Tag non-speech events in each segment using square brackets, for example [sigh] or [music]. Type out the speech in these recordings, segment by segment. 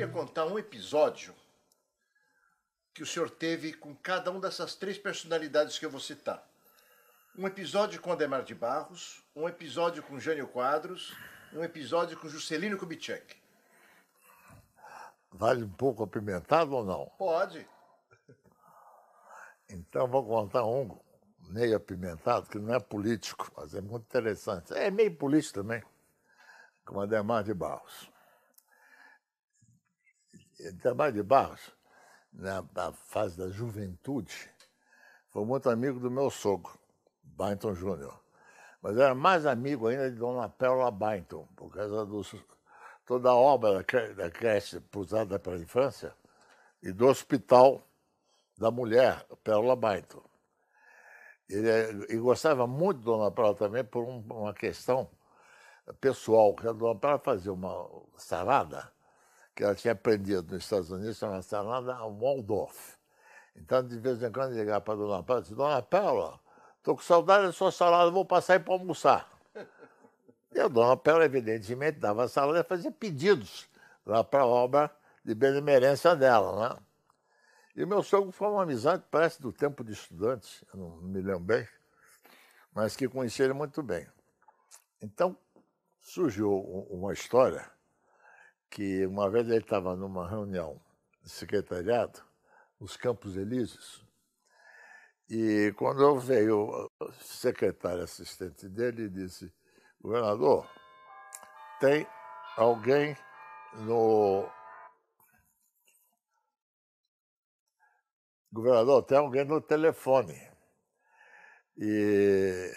queria contar um episódio que o senhor teve com cada uma dessas três personalidades que eu vou citar. Um episódio com Ademar de Barros, um episódio com Jânio Quadros, um episódio com Juscelino Kubitschek. Vale um pouco apimentado ou não? Pode. Então vou contar um meio apimentado, que não é político, mas é muito interessante. É meio político também, com Ademar de Barros. Eh, trabalho de Barros, na, né, na fase da juventude, foi muito amigo do meu sogro, Bainton Júnior. Mas era mais amigo ainda de Dona Pérola Bainton, por causa de toda a obra da creche usada para a infância e do hospital da mulher, Pérola Bainton. Ele, ele é, gostava muito de Dona Pérola também por um, uma questão pessoal, que a Dona Pérola fazia uma sarada que ela tinha aprendido nos Estados Unidos, chama salada Waldorf. Então, de vez em quando, ligava para a dona Paula e disse, dona Paula, estou com saudade da sua salada, vou passar aí para almoçar. E a dona Paula, evidentemente, dava a salada e fazia pedidos lá para a obra de benemerência dela. Né? E o meu sogro foi uma amizade, parece, do tempo de estudante, eu não me lembro bem, mas que conheci ele muito bem. Então, surgiu uma história que uma vez ele estava numa reunião de secretariado, os Campos Elíseos, e quando veio o secretário assistente dele, disse, governador, tem alguém no. Governador, tem alguém no telefone. E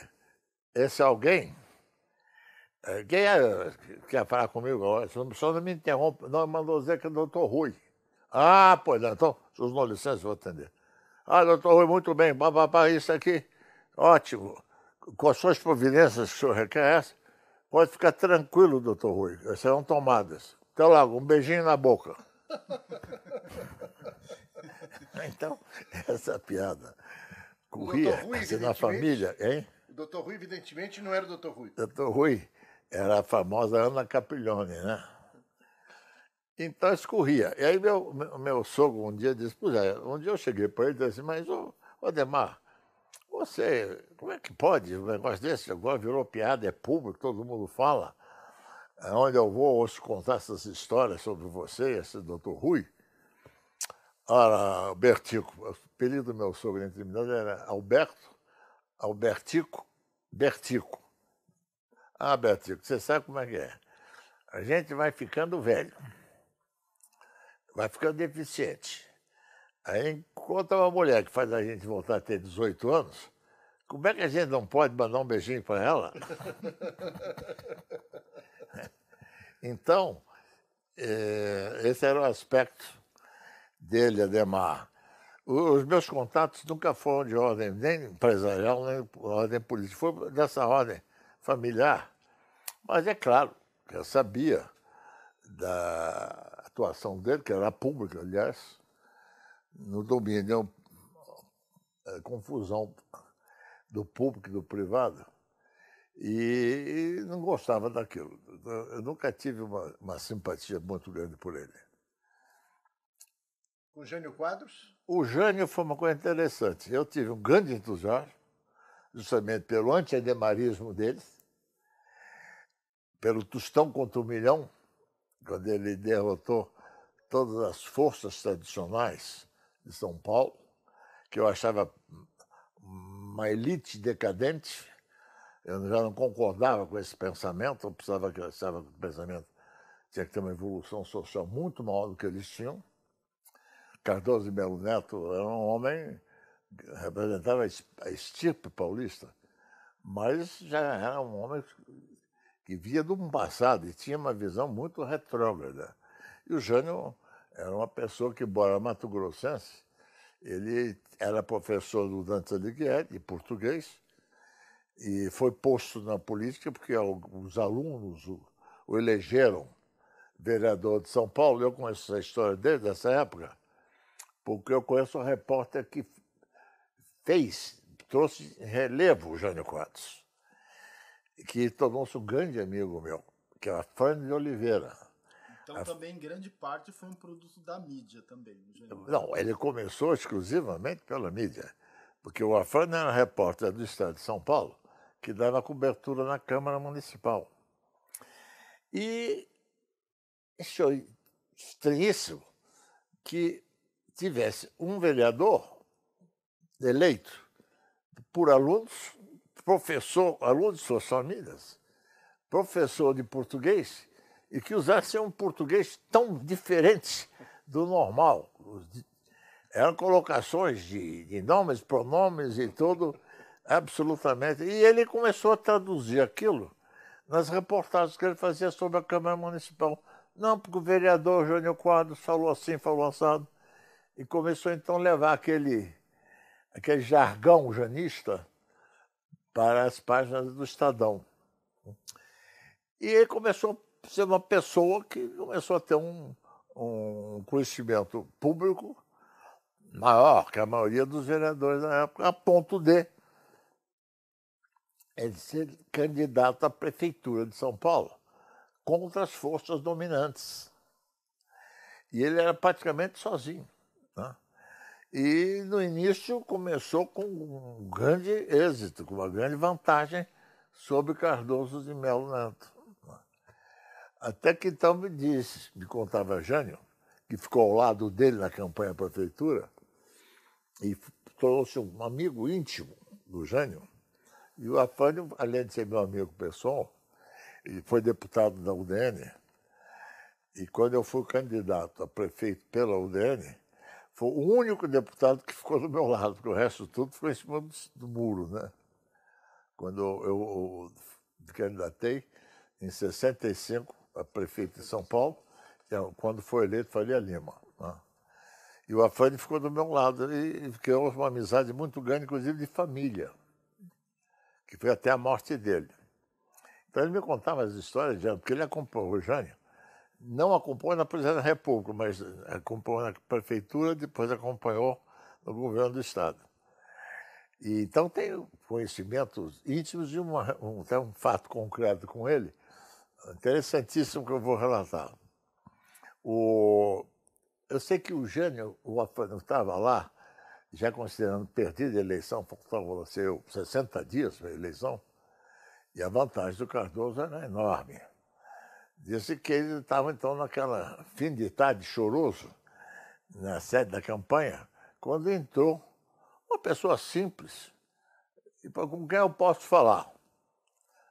esse alguém é, quem é, quer falar comigo? Só não me interrompa. Não, mandou dizer que é o doutor Rui. Ah, pois não. É, então, se os não licença, vou atender. Ah, doutor Rui, muito bem. Pá, pá, pá, isso aqui, ótimo. Com suas providências que o senhor requer, essa, pode ficar tranquilo, doutor Rui. Serão tomadas. Até logo. Um beijinho na boca. [laughs] então, essa piada corria Rui, assim na família, hein? O doutor Rui, evidentemente, não era o doutor Rui. Doutor Rui era a famosa Ana Capiglione, né? Então escorria. E aí meu, meu sogro um dia disse, pois é, um dia eu cheguei para ele e disse mas ô, ô Demar, você, como é que pode um negócio desse? Agora virou piada, é público, todo mundo fala. Onde eu vou ouço contar essas histórias sobre você, esse doutor Rui. Ora, Bertico, o apelido do meu sogro na intimidade era Alberto, Albertico, Bertico. Ah, Beatriz, você sabe como é que é. A gente vai ficando velho, vai ficando deficiente. Aí encontra uma mulher que faz a gente voltar a ter 18 anos, como é que a gente não pode mandar um beijinho para ela? [laughs] então, eh, esse era o aspecto dele, Ademar. Os meus contatos nunca foram de ordem nem empresarial, nem ordem política, foi dessa ordem familiar. Mas é claro, eu sabia da atuação dele, que era pública, aliás, no domínio a é, confusão do público e do privado, e não gostava daquilo. Eu nunca tive uma, uma simpatia muito grande por ele. O Jânio Quadros? O Jânio foi uma coisa interessante. Eu tive um grande entusiasmo, justamente pelo antidemarismo deles pelo Tostão contra o Milhão, quando ele derrotou todas as forças tradicionais de São Paulo, que eu achava uma elite decadente. Eu já não concordava com esse pensamento, eu precisava que achava que o pensamento tinha que ter uma evolução social muito maior do que eles tinham. Cardoso de Melo Neto era um homem que representava a estirpe paulista, mas já era um homem que via do passado e tinha uma visão muito retrógrada. E o Jânio era uma pessoa que, embora Mato Grossense, ele era professor do Dante Alighieri, de português, e foi posto na política porque os alunos o, o elegeram vereador de São Paulo. Eu conheço essa história desde essa época, porque eu conheço o repórter que fez, trouxe relevo o Jânio Quadros que tornou-se um grande amigo meu, que era Fran de Oliveira. Então a... também grande parte foi um produto da mídia também. Não, ele começou exclusivamente pela mídia, porque o Afran era repórter do Estado de São Paulo, que dava cobertura na Câmara Municipal. E achou é estranhíssimo que tivesse um vereador eleito por alunos professor, aluno de suas famílias, professor de português, e que usasse um português tão diferente do normal. Eram colocações de, de nomes, pronomes e tudo, absolutamente. E ele começou a traduzir aquilo nas reportagens que ele fazia sobre a Câmara Municipal. Não, porque o vereador Jânio Quadros falou assim, falou assado. E começou então a levar aquele, aquele jargão janista para as páginas do Estadão. E ele começou a ser uma pessoa que começou a ter um, um conhecimento público maior que a maioria dos vereadores na época, a ponto de ele ser candidato à prefeitura de São Paulo contra as forças dominantes. E ele era praticamente sozinho. Né? E no início começou com um grande êxito, com uma grande vantagem sobre Cardoso de Melo Neto. Até que então me disse, me contava Jânio, que ficou ao lado dele na campanha à prefeitura e tornou-se um amigo íntimo do Jânio. E o Afânio, além de ser meu amigo pessoal, ele foi deputado da UDN. E quando eu fui candidato a prefeito pela UDN, foi o único deputado que ficou do meu lado, porque o resto tudo ficou em cima do, do muro, né? Quando eu, eu candidatei, em 65, a prefeita de São Paulo, é quando foi eleito, Faria Lima. Né? E o Afrânio ficou do meu lado e criou uma amizade muito grande, inclusive de família, que foi até a morte dele. Então ele me contava as histórias, porque ele acompanhou o Jânio não acompanhou na presidência da República, mas acompanhou na prefeitura, depois acompanhou no governo do Estado. E, então, tenho conhecimentos íntimos de uma, um, um fato concreto com ele, interessantíssimo que eu vou relatar. O, eu sei que o Jânio estava lá, já considerando perdida a eleição, faltavam assim, 60 dias para a eleição, e a vantagem do Cardoso era enorme. Disse que ele estava então naquela fim de tarde choroso, na sede da campanha, quando entrou uma pessoa simples e falou, com quem eu posso falar?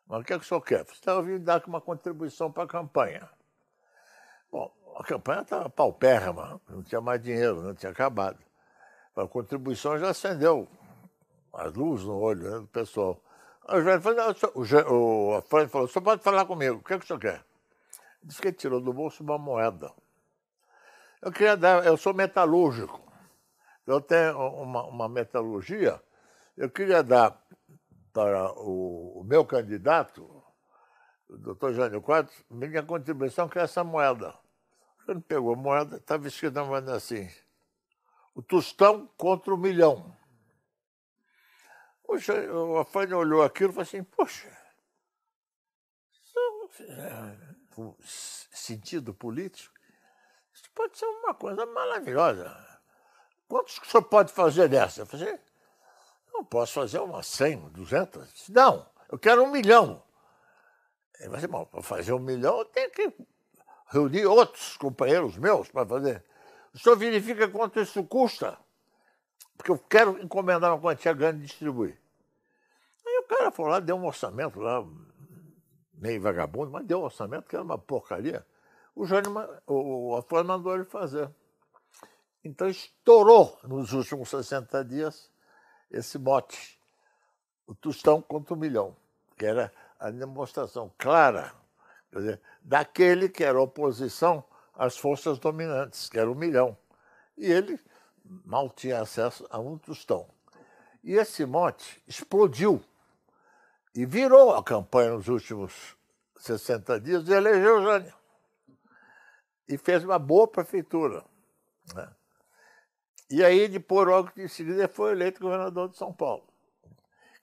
Mas o que é que o senhor quer? Você está vindo dar uma contribuição para a campanha. Bom, a campanha estava paupérrima, não tinha mais dinheiro, não tinha acabado. A contribuição já acendeu as luzes no olho né, do pessoal. Aí o Joelho falou, o, o, a Fran falou, o senhor pode falar comigo, o que, é que o senhor quer? Diz que ele tirou do bolso uma moeda. Eu queria dar, eu sou metalúrgico. Eu tenho uma, uma metalurgia. Eu queria dar para o, o meu candidato, o doutor Jânio Quadros, minha contribuição que é essa moeda. Ele pegou a moeda, estava escrito na moeda assim, o tostão contra o milhão. Poxa, o Afânio olhou aquilo e falou assim, poxa, é sentido político, isso pode ser uma coisa maravilhosa. Quantos que o senhor pode fazer dessa? Eu falei, não posso fazer umas 100, 200. Disse, não, eu quero um milhão. Ele falou bom, para fazer um milhão eu tenho que reunir outros companheiros meus para fazer. O senhor verifica quanto isso custa, porque eu quero encomendar uma quantia grande e distribuir. Aí o cara foi lá, deu um orçamento lá, meio vagabundo, mas deu orçamento, que era uma porcaria. O, Jânio, o, o Afonso mandou ele fazer. Então estourou nos últimos 60 dias esse mote, o tostão contra o milhão, que era a demonstração clara dizer, daquele que era oposição às forças dominantes, que era o milhão. E ele mal tinha acesso a um tostão. E esse mote explodiu e virou a campanha nos últimos 60 dias e elegeu Jânio. E fez uma boa prefeitura. Né? E aí, depois, logo em seguida, foi eleito governador de São Paulo,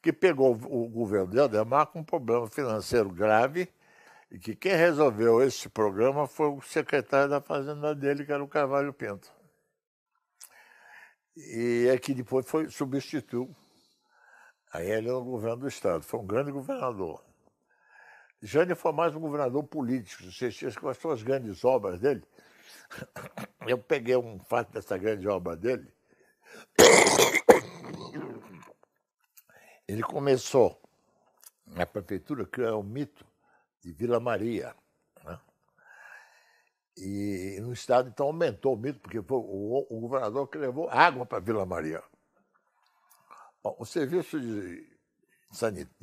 que pegou o governo de Ademar com um problema financeiro grave e que quem resolveu esse programa foi o secretário da Fazenda dele, que era o Carvalho Pinto. E é que depois foi substituiu Aí ele era é o governo do Estado, foi um grande governador. Jânio foi mais um governador político, vocês tinham com as suas grandes obras dele. [coughs] Eu peguei um fato dessa grande obra dele. [coughs] Ele começou na prefeitura, que é o mito de Vila Maria. Né? E no estado, então, aumentou o mito, porque foi o, o governador que levou água para Vila Maria. Bom, o serviço de,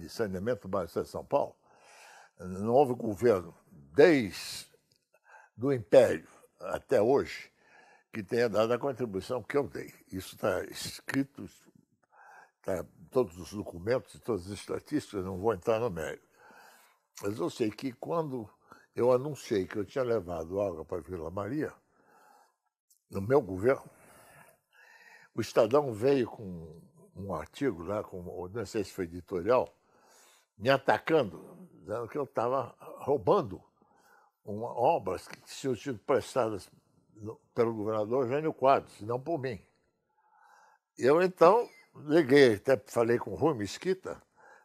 saneamento do Bairro de São Paulo, no novo governo, desde do Império até hoje, que tenha dado a contribuição que eu dei. Isso está escrito, está todos os documentos, todas as estatísticas, não vou entrar no mérito. Mas eu sei que quando eu anunciei que eu tinha levado água para Vila Maria, no meu governo, o Estadão veio com um artigo lá, com, não sei se foi editorial, me atacando, dizendo que eu estava roubando uma, obras que tinham sido prestadas pelo governador Jânio Quadros, não por mim. Eu então liguei, até falei com o Rui Mesquita,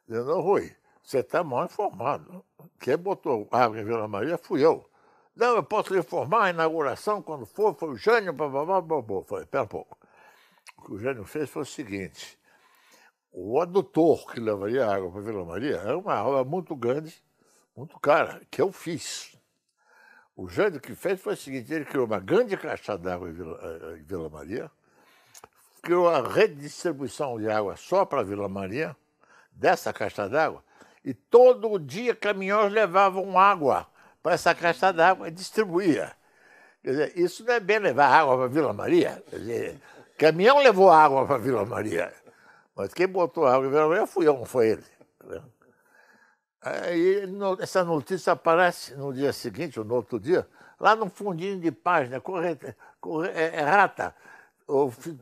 dizendo, Rui, você está mal informado. Quem botou água em Vila Maria fui eu. Não, eu posso reformar a inauguração quando for, foi o Jânio, blá, blá, blá, blá, blá. Falei, pera um pouco. O que o Jânio fez foi o seguinte, o adutor que levaria a água para Vila Maria era uma obra muito grande, muito cara, que eu fiz. O Jânio que fez foi o seguinte: ele criou uma grande caixa d'água em, eh, em Vila, Maria, criou a redistribuição de água só para Vila Maria, dessa caixa d'água, e todo dia caminhões levavam água para essa caixa d'água e distribuía. Quer dizer, isso não é bem levar água para Vila Maria. Quer dizer, caminhão levou água para Vila Maria. Mas quem botou a água em vermelha fui eu, não foi ele. Né? Aí essa notícia aparece no dia seguinte, ou no outro dia, lá no fundinho de página, correta, é, é rata.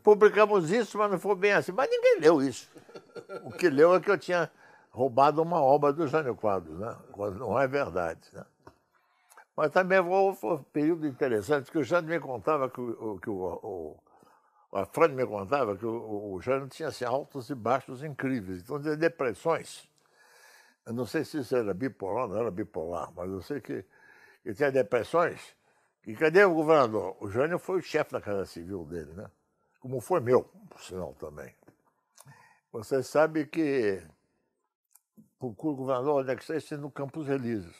Publicamos isso, mas não foi bem assim. Mas ninguém leu isso. O que leu é que eu tinha roubado uma obra do Jânio Quadros, né? Quando não é verdade. Né? Mas também foi um período interessante, que o Jânio me contava que, que o, o a Fran me contava que o, o Jânio tinha assim, altos e baixos incríveis, então tinha depressões. Eu não sei se isso era bipolar, não era bipolar, mas eu sei que, ele tinha depressões. E cadê o governador? O Jânio foi o chefe da Casa Civil dele, né? Como foi meu, por sinal também. Você sabe que procura o governador onde é que está, isso no Campos Elíseos.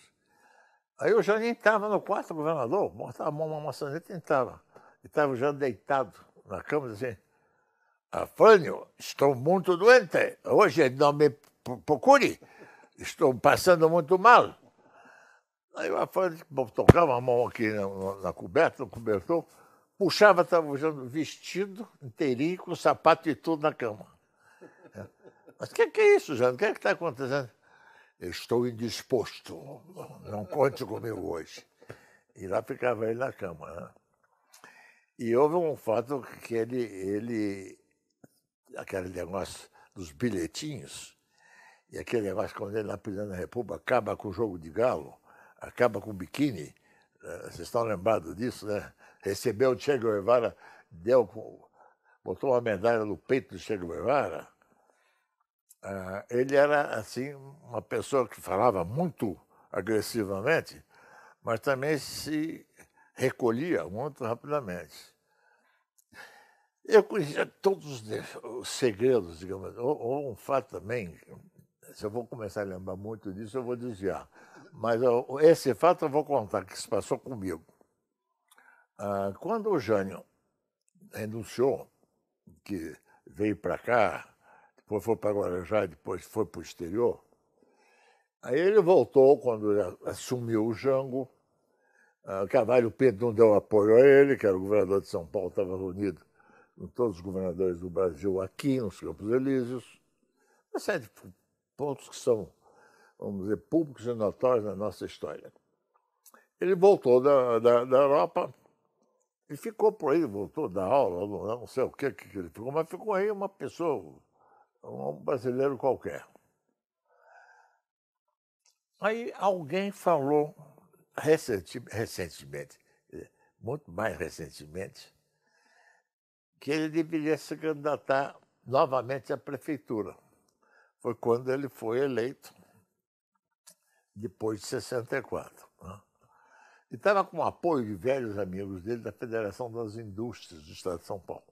Aí o Jânio estava no quarto do governador, mostrava a mão na maçaneta e entrava. E estava já deitado na cama assim, Afrânio, estou muito doente, hoje não me procure, estou passando muito mal. Aí o Afrânio tocava a mão aqui na, na coberta, no cobertor, puxava, estava usando vestido inteirinho, com sapato e tudo na cama. É. Mas o que, que, é isso, Jânio? O que é que está acontecendo? Estou indisposto, não conte comigo hoje. E lá ficava ele na cama. Né? E houve um fato que ele, ele aquele negócio dos bilhetinhos, e aquele negócio quando ele na República acaba com o jogo de galo, acaba com o biquíni, né, vocês estão lembrados disso, né? Recebeu o Che Guevara, deu, botou uma medalha no peito do Che Guevara. Ah, ele era, assim, uma pessoa que falava muito agressivamente, mas também se recolhia muito rapidamente. Eu conhecia todos os segredos, digamos, ou, ou um fato também, se eu vou começar a lembrar muito disso, eu vou desviar. Mas eu, esse fato eu vou contar, que se passou comigo. Ah, quando o Jânio renunciou, que veio para cá, depois foi para Guarajá, depois foi para o exterior, aí ele voltou quando assumiu o Jango, ah, o Cavalho Pinto não deu apoio a ele, que era o governador de São Paulo, estava reunido com todos os governadores do Brasil aqui nos Campos Elíseos. Uma série de pontos que são, vamos dizer, públicos e notórios na nossa história. Ele voltou da, da, da Europa e ficou por aí, voltou da aula, não, é, sei o que, que ele ficou, mas ficou aí uma pessoa, um brasileiro qualquer. Aí alguém falou recenti, recentemente, eh, muito mais recentemente, que ele deveria se candidatar novamente à prefeitura. Foi quando ele foi eleito, depois de 64. Né? E estava com o apoio de velhos amigos dele da Federação das Indústrias do Estado de São Paulo.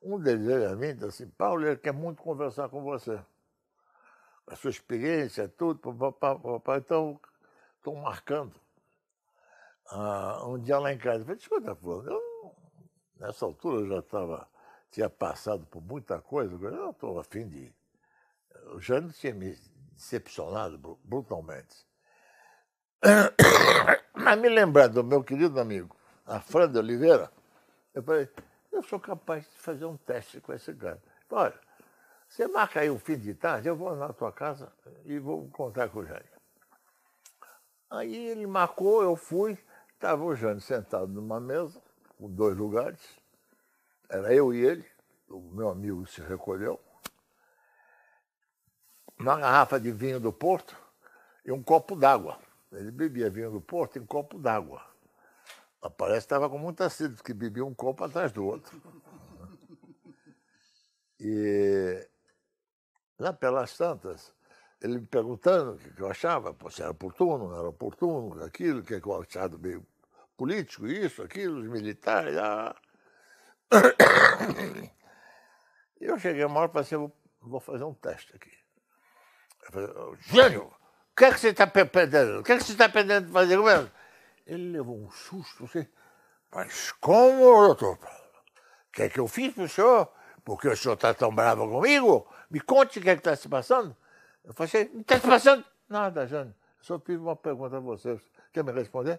Um deles olha a mim disse assim, Paulo, ele quer muito conversar com você. A sua experiência, tudo, papapá, papapá. Então, estou marcando ah, um dia lá em casa, eu falei, escuta, Fulano, eu nessa altura eu já estava, tinha passado por muita coisa, eu não estou afim de. O Jânio tinha me decepcionado brutalmente. [coughs] Mas me lembrar do meu querido amigo, a Fran de Oliveira, eu falei, eu sou capaz de fazer um teste com esse cara. Olha, você marca aí um fim de tarde, eu vou na tua casa e vou contar com o Jânio. Aí ele marcou, eu fui. Estava o Jânio sentado numa mesa, com dois lugares. Era eu e ele. O meu amigo se recolheu. Uma garrafa de vinho do Porto e um copo d'água. Ele bebia vinho do Porto em copo d'água. Parece que estava com muita sede, porque bebia um copo atrás do outro. E lá pelas tantas, ele me perguntando o que eu achava, se era oportuno, não era oportuno, aquilo, é o que eu achava meio político, isso, aquilo, os militares. Ah. [coughs] Eu cheguei uma hora e pensei, vou, assim, vou fazer um teste aqui. Oh, gênio, o que é que você está pretendendo? O que é que você está pretendendo fazer mesmo? Ele levou um susto, assim, mas como, doutor O que é que eu fiz para o senhor? Porque o senhor está tão bravo comigo? Me conte o que é que está se passando. Eu falei, assim, não está se passando nada, Jânio. Só fiz uma pergunta a você. Quer me responder?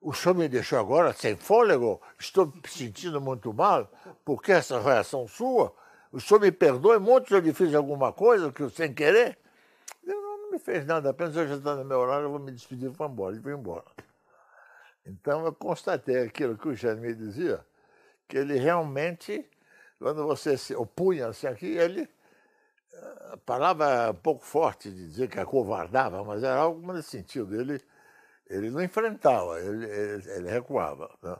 o senhor me deixou agora sem fôlego, estou me sentindo muito mal, porque essa reação sua? O senhor me perdoe muito se eu lhe fiz alguma coisa que eu sem querer? Ele não me fez nada, apenas eu já estou no meu horário, eu vou me despedir e vou embora. e foi embora. Então eu constatei aquilo que o Jânio me dizia, que ele realmente, quando você se opunha assim aqui, ele. A eh, palavra um pouco forte de dizer que acovardava, mas era algo nesse sentido. Ele ele não enfrentava, ele, ele, ele recuava. Né?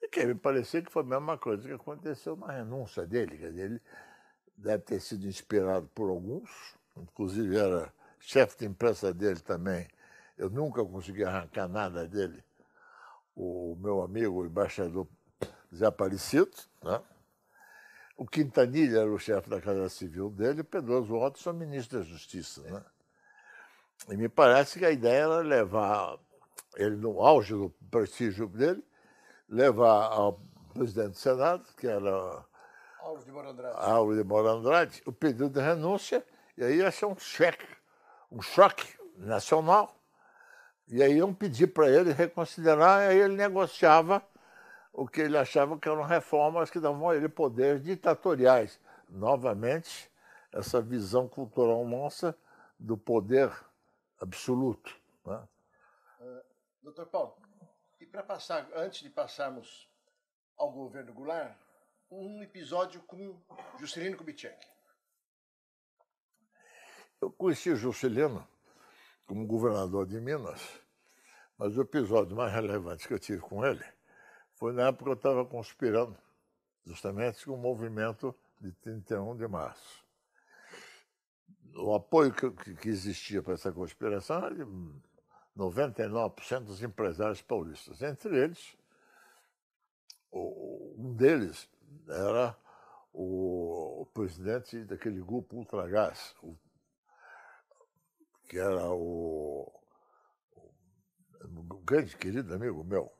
E que me parecia que foi a mesma coisa que aconteceu na renúncia dele. Quer dizer, ele deve ter sido inspirado por alguns, inclusive era chefe de imprensa dele também. Eu nunca consegui arrancar nada dele. O meu amigo, o embaixador Zé Aparecido, né? o Quintanilha era o chefe da Casa Civil dele, o Pedroso Otto, ministro da Justiça. Né? E me parece que a ideia era levar ele no auge do prestígio dele, levar ao presidente do Senado, que era Auro de Moro Andrade, de Moro Andrade o pedido de renúncia, e aí ia ser um cheque, um choque nacional. E aí iam pedir para ele reconsiderar, e aí ele negociava o que ele achava que eram reformas que davam a ele poderes ditatoriais. Novamente, essa visão cultural nossa do poder absoluto. Né? Uh, Doutor Paulo, e para passar, antes de passarmos ao governo Goulart, um episódio com Juscelino Kubitschek. Eu conheci o Juscelino como governador de Minas, mas o episódio mais relevante que eu tive com ele foi na época que eu estava conspirando justamente com o movimento de 31 de março o apoio que, que existia para essa conspiração era de 99% dos empresários paulistas. Entre eles, um deles era o presidente daquele grupo Ultragás, que era o, o grande querido amigo meu,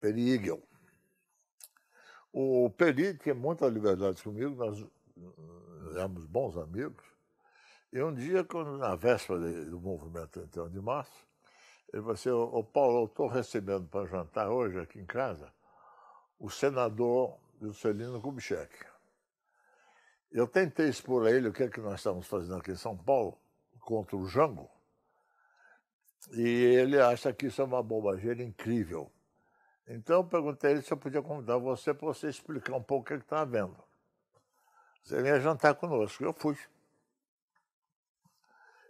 Peri Igel. O Peri tinha muita liberdade comigo, nós éramos bons amigos. E um dia, quando, na véspera do movimento 31 então de março, ele falou assim, ô Paulo, eu estou recebendo para jantar hoje aqui em casa o senador Juscelino Kubitschek. Eu tentei expor a ele o que é que nós estamos fazendo aqui em São Paulo contra o Jango, e ele acha que isso é uma bobageira incrível. Então eu perguntei a ele se eu podia convidar você para você explicar um pouco o que é está havendo. Você vinha jantar conosco. Eu fui.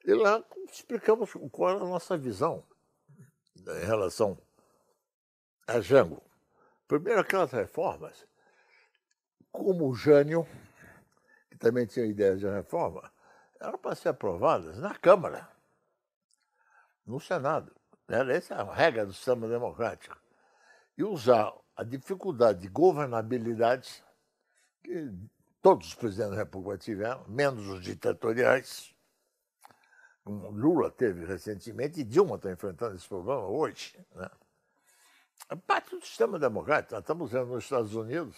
E lá explicamos qual era a nossa visão né, em relação a Jango. Primeiro, aquelas reformas, como o Jânio, que também tinha ideias de reforma, eram para ser aprovadas na Câmara, no Senado. Né? Essa é a regra do sistema democrático. E usar a dificuldade de governabilidade, que todos os presidentes da República tiveram, menos os ditatoriais. Lula teve recentemente e Dilma está enfrentando esse problema hoje. Né? A parte do sistema democrático, nós estamos vendo nos Estados Unidos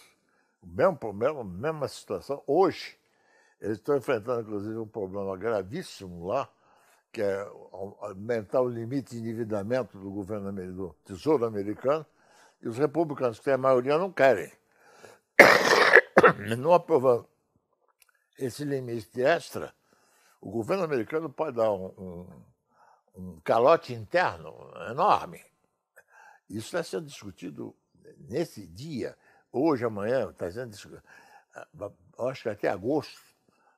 o mesmo problema, a mesma situação. Hoje, eles estão enfrentando, inclusive, um problema gravíssimo lá, que é aumentar o limite de endividamento do governo do Tesouro americano, e os republicanos, que têm a maioria, não querem. Né? não aprovando esse limite extra, o governo americano pode dar um, um, um calote interno enorme. Isso está sendo discutido nesse dia, hoje, amanhã, está sendo discutido, ah, acho que até agosto,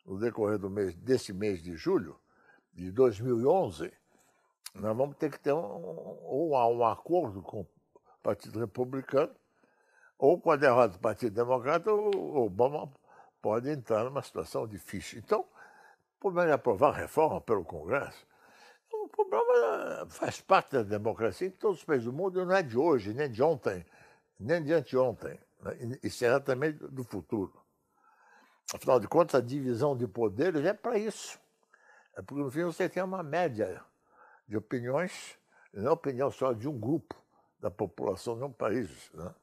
no decorrer do mês, desse mês de julho de 2011, nós vamos ter que ter um, um, um acordo com o Partido Republicano ou com a derrota do Partido Democrata, o Obama pode entrar numa situação difícil. Então, o problema aprovar a reforma pelo Congresso, o problema faz parte da democracia em todos os países do mundo, e não é de hoje, nem de ontem, nem de anteontem, né? e será também do futuro. Afinal de contas, a divisão de poderes é para isso. É porque, no fim, você tem uma média de opiniões, não é opinião só de um grupo da população de um país. Né?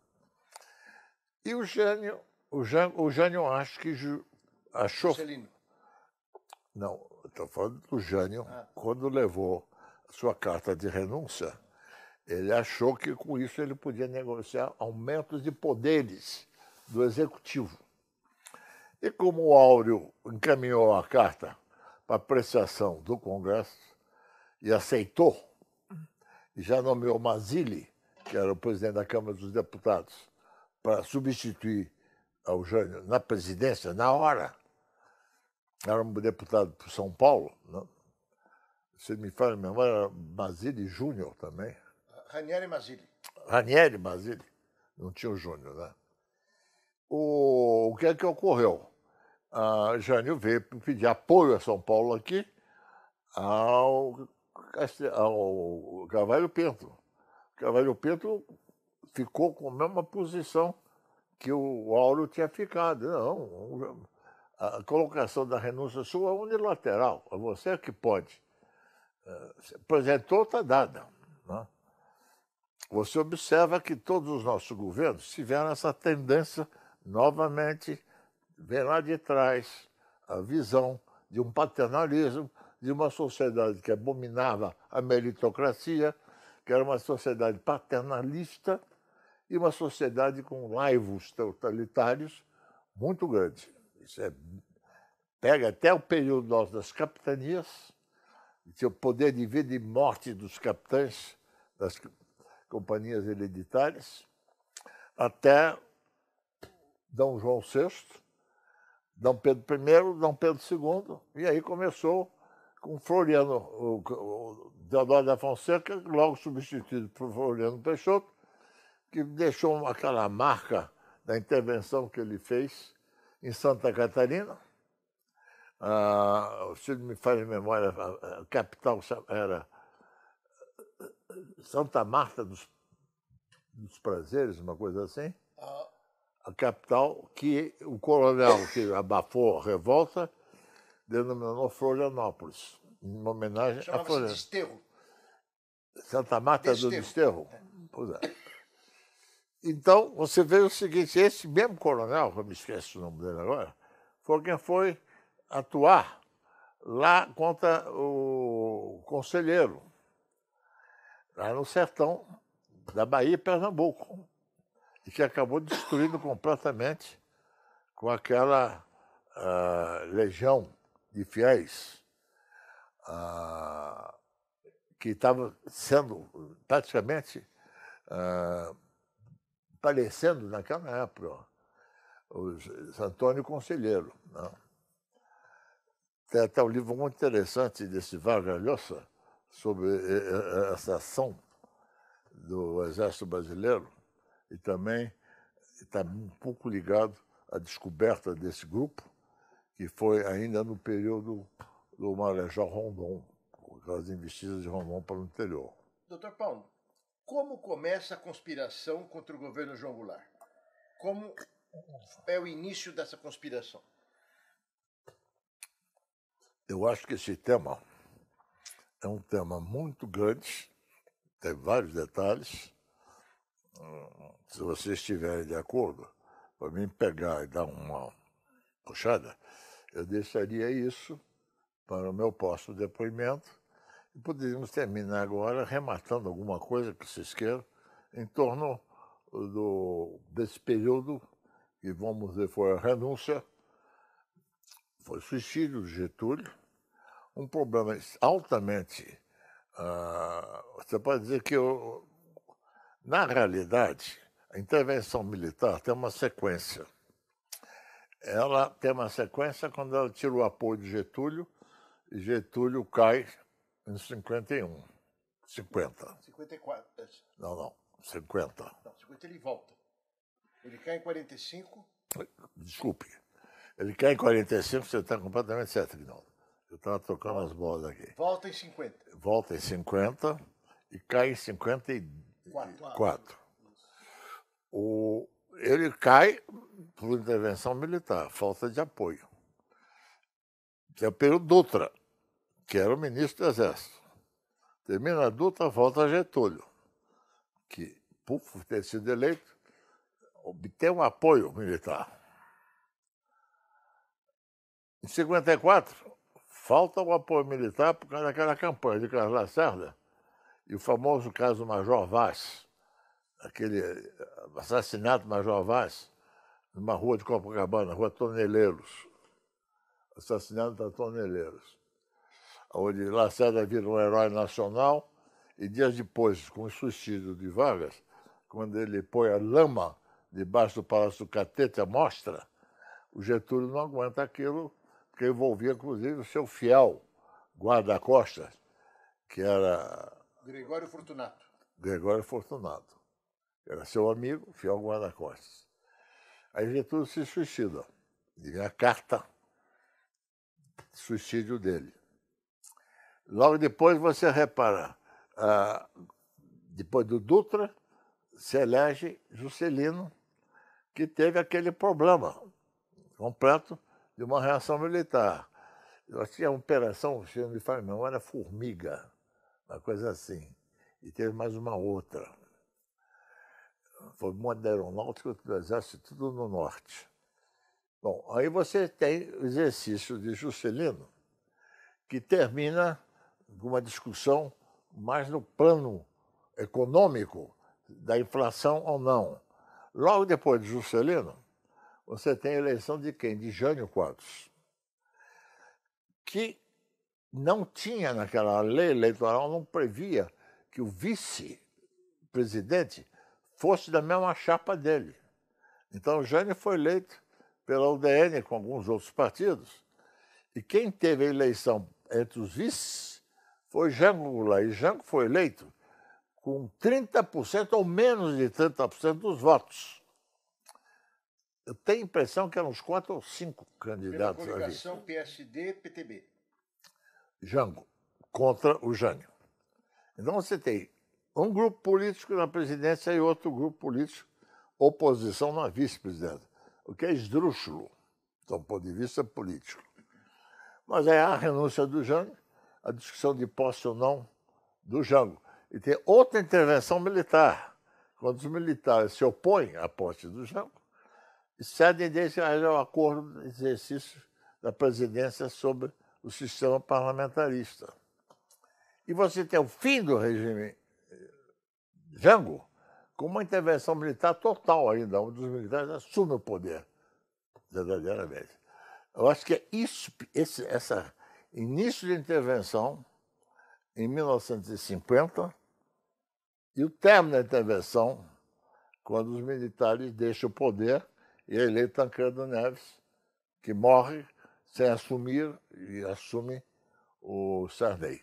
E o Jânio, o Jânio, o Jânio acho que achou. Juscelino. Não, estou falando do Jânio, ah. quando levou sua carta de renúncia, ele achou que com isso ele podia negociar aumentos de poderes do executivo. E como o Áureo encaminhou a carta para apreciação do Congresso e aceitou, e já nomeou Mazili, que era o presidente da Câmara dos Deputados, para substituir ao Jânio na presidência, na hora. Era um deputado por São Paulo, né? se me fala a memória, era Basile Júnior também. Ranieri Basile. Ranieri Basile. Não tinha o Júnior, né? O, o que é que ocorreu? A Jânio veio pedir apoio a São Paulo aqui ao, ao Cavalho Pinto. Cavalho Pinto ficou com a mesma posição que o Auro tinha ficado. Não, a colocação da renúncia sua é unilateral, é você que pode. Eh, apresentou, está dada. Né? Você observa que todos os nossos governos tiveram essa tendência, novamente, vem lá de trás a visão de um paternalismo, de uma sociedade que abominava a meritocracia, que era uma sociedade paternalista, e uma sociedade com laivos totalitários muito grande. Isso é, pega até o período nosso das capitanias, tinha o poder de vida e morte dos capitães das companhias hereditárias, até D. João VI, D. Pedro I, D. Pedro II, e aí começou com Floriano, o, o Deodoro da Fonseca, logo substituído por Floriano Peixoto, que deixou aquela marca da intervenção que ele fez em Santa Catarina. Ah, se me faz memória, a capital era Santa Marta dos, dos Prazeres, uma coisa assim. Ah. A capital que o coronel que abafou a revolta denominou Florianópolis, em homenagem a Florianópolis. Desterro. Santa Marta Desterro. do Desterro. Pois é. Então, você vê o seguinte, esse mesmo coronel, eu me esqueço o nome dele agora, foi quem foi atuar lá contra o conselheiro, lá no sertão da Bahia e Pernambuco, e que acabou destruindo completamente com aquela uh, legião de fiéis uh, que estava sendo praticamente... Uh, aparecendo naquela época, o Antônio Conselheiro. Né? Tem até um livro muito interessante desse Vargas Llosa sobre essa ação do Exército Brasileiro e também está um pouco ligado à descoberta desse grupo, que foi ainda no período do Marechal Rondon, com as investidas de Rondon para o interior. Doutor Paulo, como começa a conspiração contra o governo João Goulart? Como é o início dessa conspiração? Eu acho que esse tema é um tema muito grande, tem vários detalhes. Se vocês estiverem de acordo, para mim pegar e dar uma puxada, eu deixaria isso para o meu próximo depoimento poderíamos terminar agora rematando alguma coisa que vocês queiram em torno do, desse período que, vamos dizer, foi a renúncia, foi o suicídio de Getúlio, um problema altamente. Uh, você pode dizer que, eu, na realidade, a intervenção militar tem uma sequência. Ela tem uma sequência quando ela tira o apoio de Getúlio, e Getúlio cai em 51. 50. 54. Não, não. 50. Não, 50 ele volta. Ele cai em 45. Desculpe. Ele cai em 45, você está completamente certo, Guinaldo. Eu estava tocando as bolas aqui. Volta em 50. Volta em 50 e cai em 54. O, ele cai por intervenção militar, falta de apoio. É o período Dutra que era o ministro do Exército. Termina a luta, volta Getúlio, que, por ter sido eleito, obtém um apoio militar. Em 1954, falta o apoio militar por causa daquela campanha de Carlos Lacerda e o famoso caso do Major Vaz, aquele assassinato do Major Vaz, numa rua de Copacabana, rua Toneleiros, assassinato da Toneleiros onde Lacerda vira um herói nacional, e dias depois, com o suicídio de Vargas, quando ele põe a lama debaixo do Palácio do Catete, mostra, o Getúlio não aguenta aquilo, porque envolvia, inclusive, o seu fiel guarda-costas, que era... Gregório Fortunato. Gregório Fortunato. Era seu amigo, fiel guarda-costas. Aí Getúlio se suicida. E vem a carta suicídio dele. Logo depois você repara, ah, depois do Dutra, se elege Juscelino, que teve aquele problema completo de uma reação militar. Eu tinha uma operação, se não me não era formiga, uma coisa assim. E teve mais uma outra. Foi uma da aeronáutica, do exército, tudo no norte. Bom, aí você tem o exercício de Juscelino, que termina uma discussão mais no plano econômico da inflação ou não. Logo depois de Juscelino, você tem a eleição de quem? De Jânio Quadros, que não tinha naquela lei eleitoral, não previa que o vice-presidente fosse da mesma chapa dele. Então, Jânio foi eleito pela UDN com alguns outros partidos, e quem teve a eleição entre os vices foi Jango Goulart. E Jango foi eleito com 30% ou menos de 30% dos votos. Eu tenho a impressão que eram uns quatro ou cinco candidatos Pela coligação PSD PTB. Jango contra o Jânio. Então você tem um grupo político na presidência e outro grupo político oposição na vice-presidência, o que é esdrúxulo, do ponto de vista político. Mas é a renúncia do Jânio a discussão de posse ou não do Jango. E tem outra intervenção militar, quando os militares se opõem à posse do Jango e cedem desde ao acordo de exercício da presidência sobre o sistema parlamentarista. E você tem o fim do regime eh, Jango com uma intervenção militar total ainda, onde os militares assumem o poder verdadeiramente. Eu acho que é isso, esse, essa início de intervenção em 1950 e o término da intervenção quando os militares deixam o poder e é eleito Tancredo Neves, que morre sem assumir e assume o Sarney.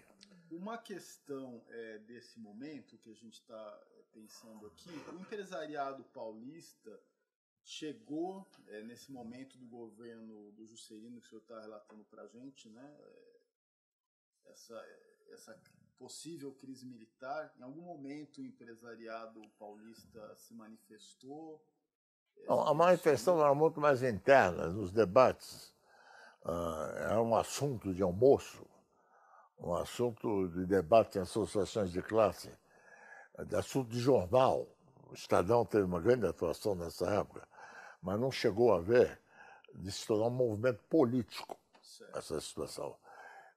Uma questão é, desse momento que a gente está pensando aqui, o empresariado paulista chegou é, nesse momento do governo do Juscelino que o senhor está relatando para a gente, né? É, essa, essa possível crise militar. Em algum momento o empresariado paulista se manifestou? Não, é, a manifestação era muito mais interna, nos debates. Ah, era um assunto de almoço, um assunto de debate em associações de classe, de assunto de jornal. O Estadão teve uma grande atuação nessa época mas não chegou a ver de se tornar um movimento político certo. essa situação.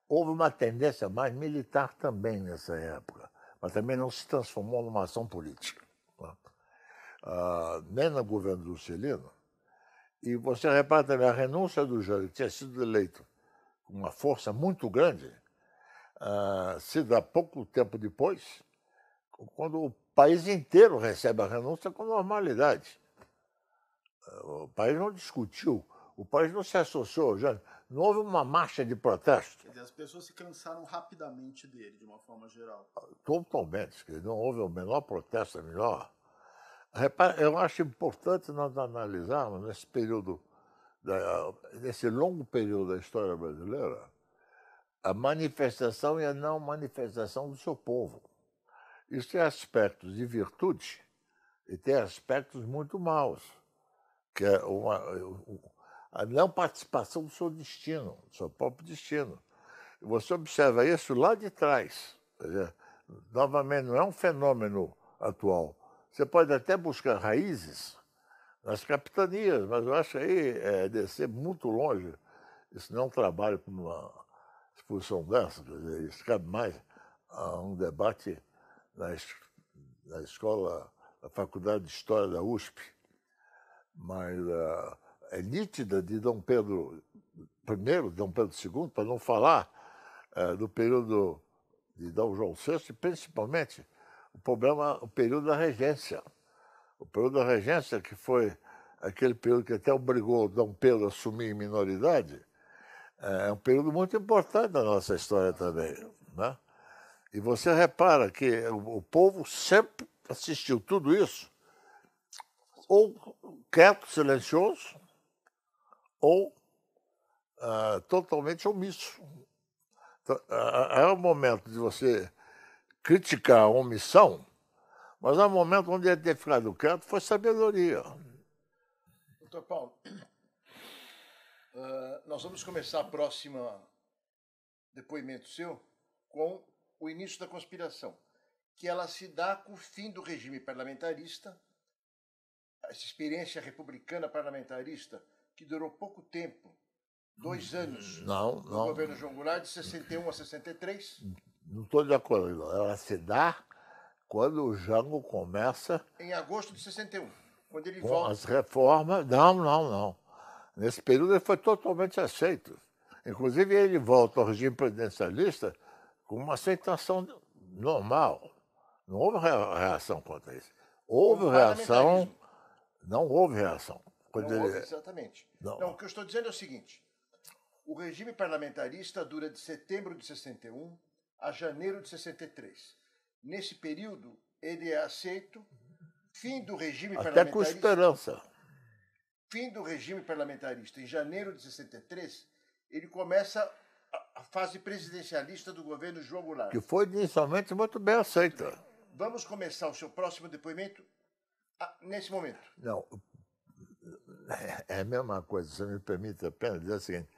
Houve uma tendência mais militar também nessa época, mas também não se transformou numa ação política. Tá? Ah, nem no governo do Celino. E você repara também, a renúncia do Jânio tinha sido eleito com uma força muito grande, ah, se dá pouco tempo depois, quando o país inteiro recebe a renúncia com normalidade. O país não discutiu, o país não se associou, já não houve uma marcha de protesto. Quer dizer, as pessoas se cansaram rapidamente dele, de uma forma geral. Totalmente, não houve o menor protesto, a menor. Repara, eu acho importante nós analisarmos nesse período, nesse longo período da história brasileira, a manifestação e a não manifestação do seu povo. Isso tem aspectos de virtude e tem aspectos muito maus que é uma, é a não participação do seu destino, do seu próprio destino. Você observa isso lá de trás. Dizer, novamente, não é um fenômeno atual. Você pode até buscar raízes nas capitanias, mas eu acho aí é, descer muito longe. Isso não é um trabalho para uma exposição dessa, dizer, isso cabe mais a um debate na, na escola, na Faculdade de História da USP mas uh, é nítida de Dom Pedro I, Dom Pedro II, para não falar uh, do período de Dom João VI, principalmente o problema, o período da regência. O período da regência, que foi aquele período que até obrigou Dom Pedro a assumir minoridade, é, é um período muito importante da nossa história também. Né? E você repara que o povo sempre assistiu tudo isso ou quieto, silencioso, ou uh, totalmente omisso. Então, ah, ah, é o momento de você criticar a omissão, mas é o momento onde é ele ter ficado quieto foi sabedoria. Doutor Paulo, uh, nós vamos começar a próxima depoimento seu com o início da conspiração, que ela se dá com o fim do regime parlamentarista essa experiência republicana parlamentarista que durou pouco tempo, dois hum, anos. Não, no governo João Goulart, de 61 a 63. Não estou de acordo. Ela se dá quando o Jango começa. Em agosto de 61, quando ele com volta. As reformas. Não, não, não. Nesse período ele foi totalmente aceito. Inclusive, ele volta ao regime presidencialista com uma aceitação normal. Não houve reação contra isso. Houve reação não houve reação. Quando não ele... houve, exatamente. Não. não, o que eu estou dizendo é o seguinte: o regime parlamentarista dura de setembro de 61 a janeiro de 63. Nesse período, ele é aceito, fim do regime Até parlamentarista. Até com esperança. Fim do regime parlamentarista. Em janeiro de 63, ele começa a fase presidencialista do governo João Goulart. Que foi inicialmente muito bem aceita. Vamos começar o seu próximo depoimento ah, nesse momento? Não. É, é a mesma coisa, se me permite apenas dizer o seguinte.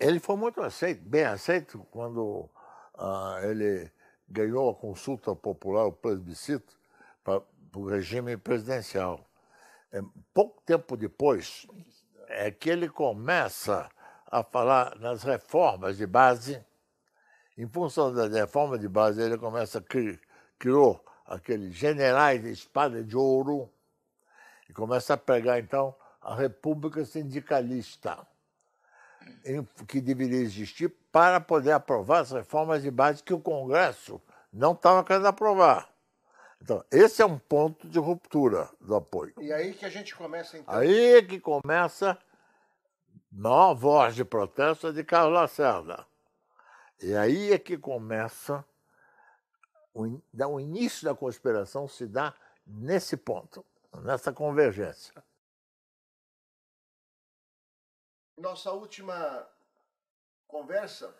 Ele foi muito aceito, bem aceito, quando ah, ele ganhou a consulta popular, o plebiscito, para o regime presidencial. É, pouco tempo depois é que ele começa a falar nas reformas de base. Em função das reformas de base, ele começa a criou aqueles generais de espada de ouro, e começa a pregar então a República Sindicalista, que deveria existir para poder aprovar as reformas de base que o Congresso não estava querendo aprovar. Então, esse é um ponto de ruptura do apoio. E aí que a gente começa, então. Aí é que começa maior voz de protesto de Carlos Lacerda. E aí é que começa o início da conspiração se dá nesse ponto, nessa convergência. Nossa última conversa,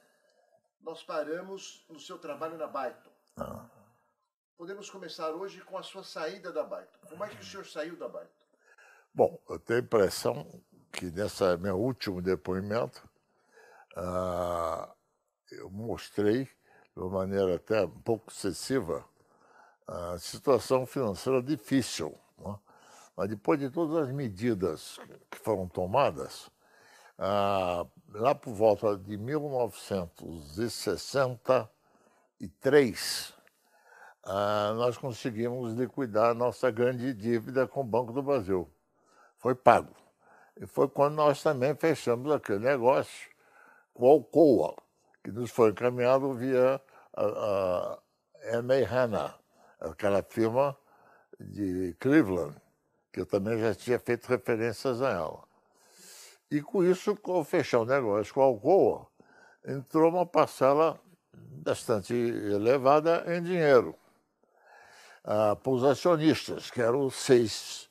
nós paramos no seu trabalho na Baito. Ah. Podemos começar hoje com a sua saída da Baito. Como é que o senhor saiu da Baito? Bom, eu tenho a impressão que nesse meu último depoimento, ah, eu mostrei de uma maneira até um pouco excessiva, a situação financeira difícil. Né? Mas depois de todas as medidas que foram tomadas, ah, lá por volta de 1963, ah, nós conseguimos liquidar nossa grande dívida com o Banco do Brasil. Foi pago. E foi quando nós também fechamos aquele negócio com a Alcoa que nos foi encaminhado via a, a MA Hanna, aquela firma de Cleveland, que eu também já tinha feito referências a ela. E com isso, com fechar o negócio com a Alcoa, entrou uma parcela bastante elevada em dinheiro ah, para os acionistas, que eram seis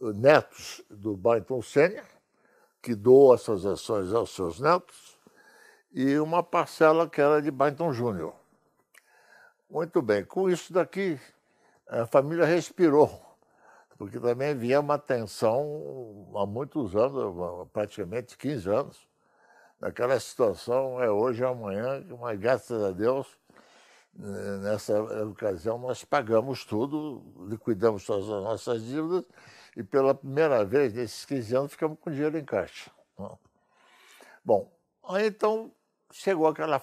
netos do Bainton Sênior, que doou essas ações aos seus netos, e uma parcela que era de Byington Júnior. Muito bem, com isso daqui, a família respirou, porque também havia uma tensão há muitos anos, praticamente 15 anos, naquela situação, é hoje, é amanhã, mas graças a Deus, nessa ocasião nós pagamos tudo, liquidamos todas as nossas dívidas e pela primeira vez nesses 15 anos ficamos com dinheiro em caixa. Né? Bom, aí então chegou aquela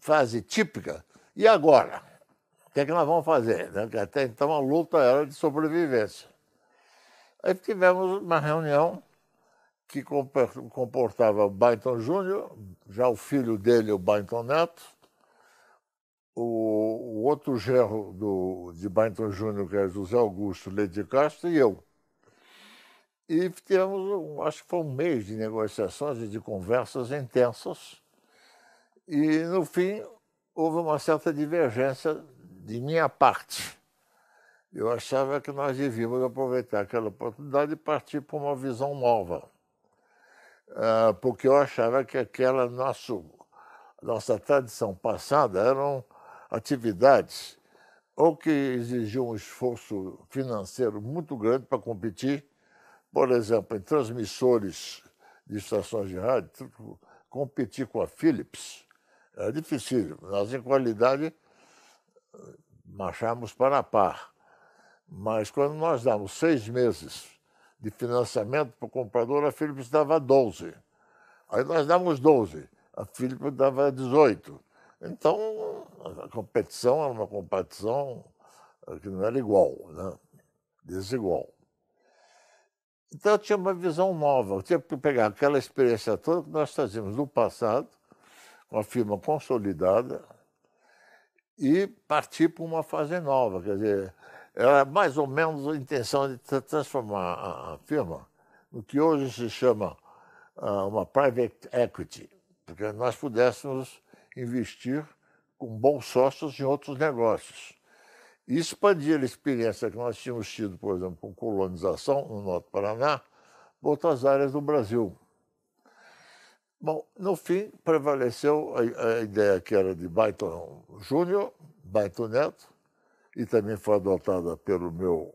fase típica, e agora? O que é que nós vamos fazer? Né? Até então a luta era de sobrevivência. Aí tivemos uma reunião que comportava o Bainton Júnior, já o filho dele, o Bainton Neto, o, o outro gerro do, de Bainton Júnior, que é José Augusto Leite Castro, e eu. E tivemos, acho que foi um mês de negociações e de conversas intensas e, no fim, houve uma certa divergência de minha parte. Eu achava que nós devíamos aproveitar aquela oportunidade e partir para uma visão nova, ah, porque eu achava que aquela nosso, nossa tradição passada eram atividades ou que exigiam um esforço financeiro muito grande para competir, por exemplo, em transmissores de estações de rádio, tipo, competir com a Philips era é difícil. Nós, em qualidade, marchávamos para a par. Mas quando nós damos seis meses de financiamento para o comprador, a Philips dava 12. Aí nós damos 12, a Philips dava 18. Então, a competição era uma competição que não era igual, né? desigual. Então, eu tinha uma visão nova, eu tinha que pegar aquela experiência toda que nós trazíamos no passado uma firma consolidada e partir para uma fase nova. Quer dizer, era mais ou menos a intenção de transformar a, firma no que hoje se chama ah, uma private equity, porque nós pudéssemos investir com bons sócios em outros negócios. E expandir a experiência que nós tínhamos tido, por exemplo, com colonização no Norte Paraná, para outras áreas do Brasil. Bom, no fim, prevaleceu a, a ideia que era de Baito Júnior, Baito Neto, e também foi adotada pelo meu,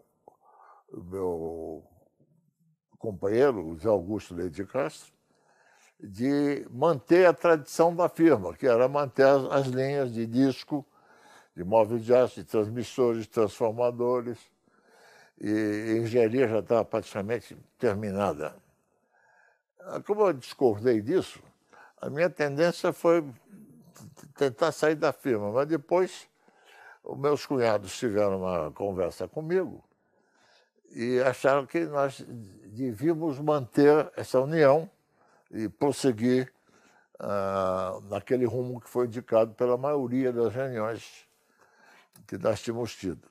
meu companheiro, José Augusto Leite Castro, de manter a tradição da firma, que era manter as, as linhas de disco, de móvel de aço, de transmissores, transformadores, e a engenharia já estava praticamente terminada. Ah, como eu discordei disso, a minha tendência foi tentar sair da firma, mas depois os meus cunhados tiveram uma conversa comigo e acharam que nós devíamos manter essa união e prosseguir ah, naquele rumo que foi indicado pela maioria das reuniões que nós tínhamos tido.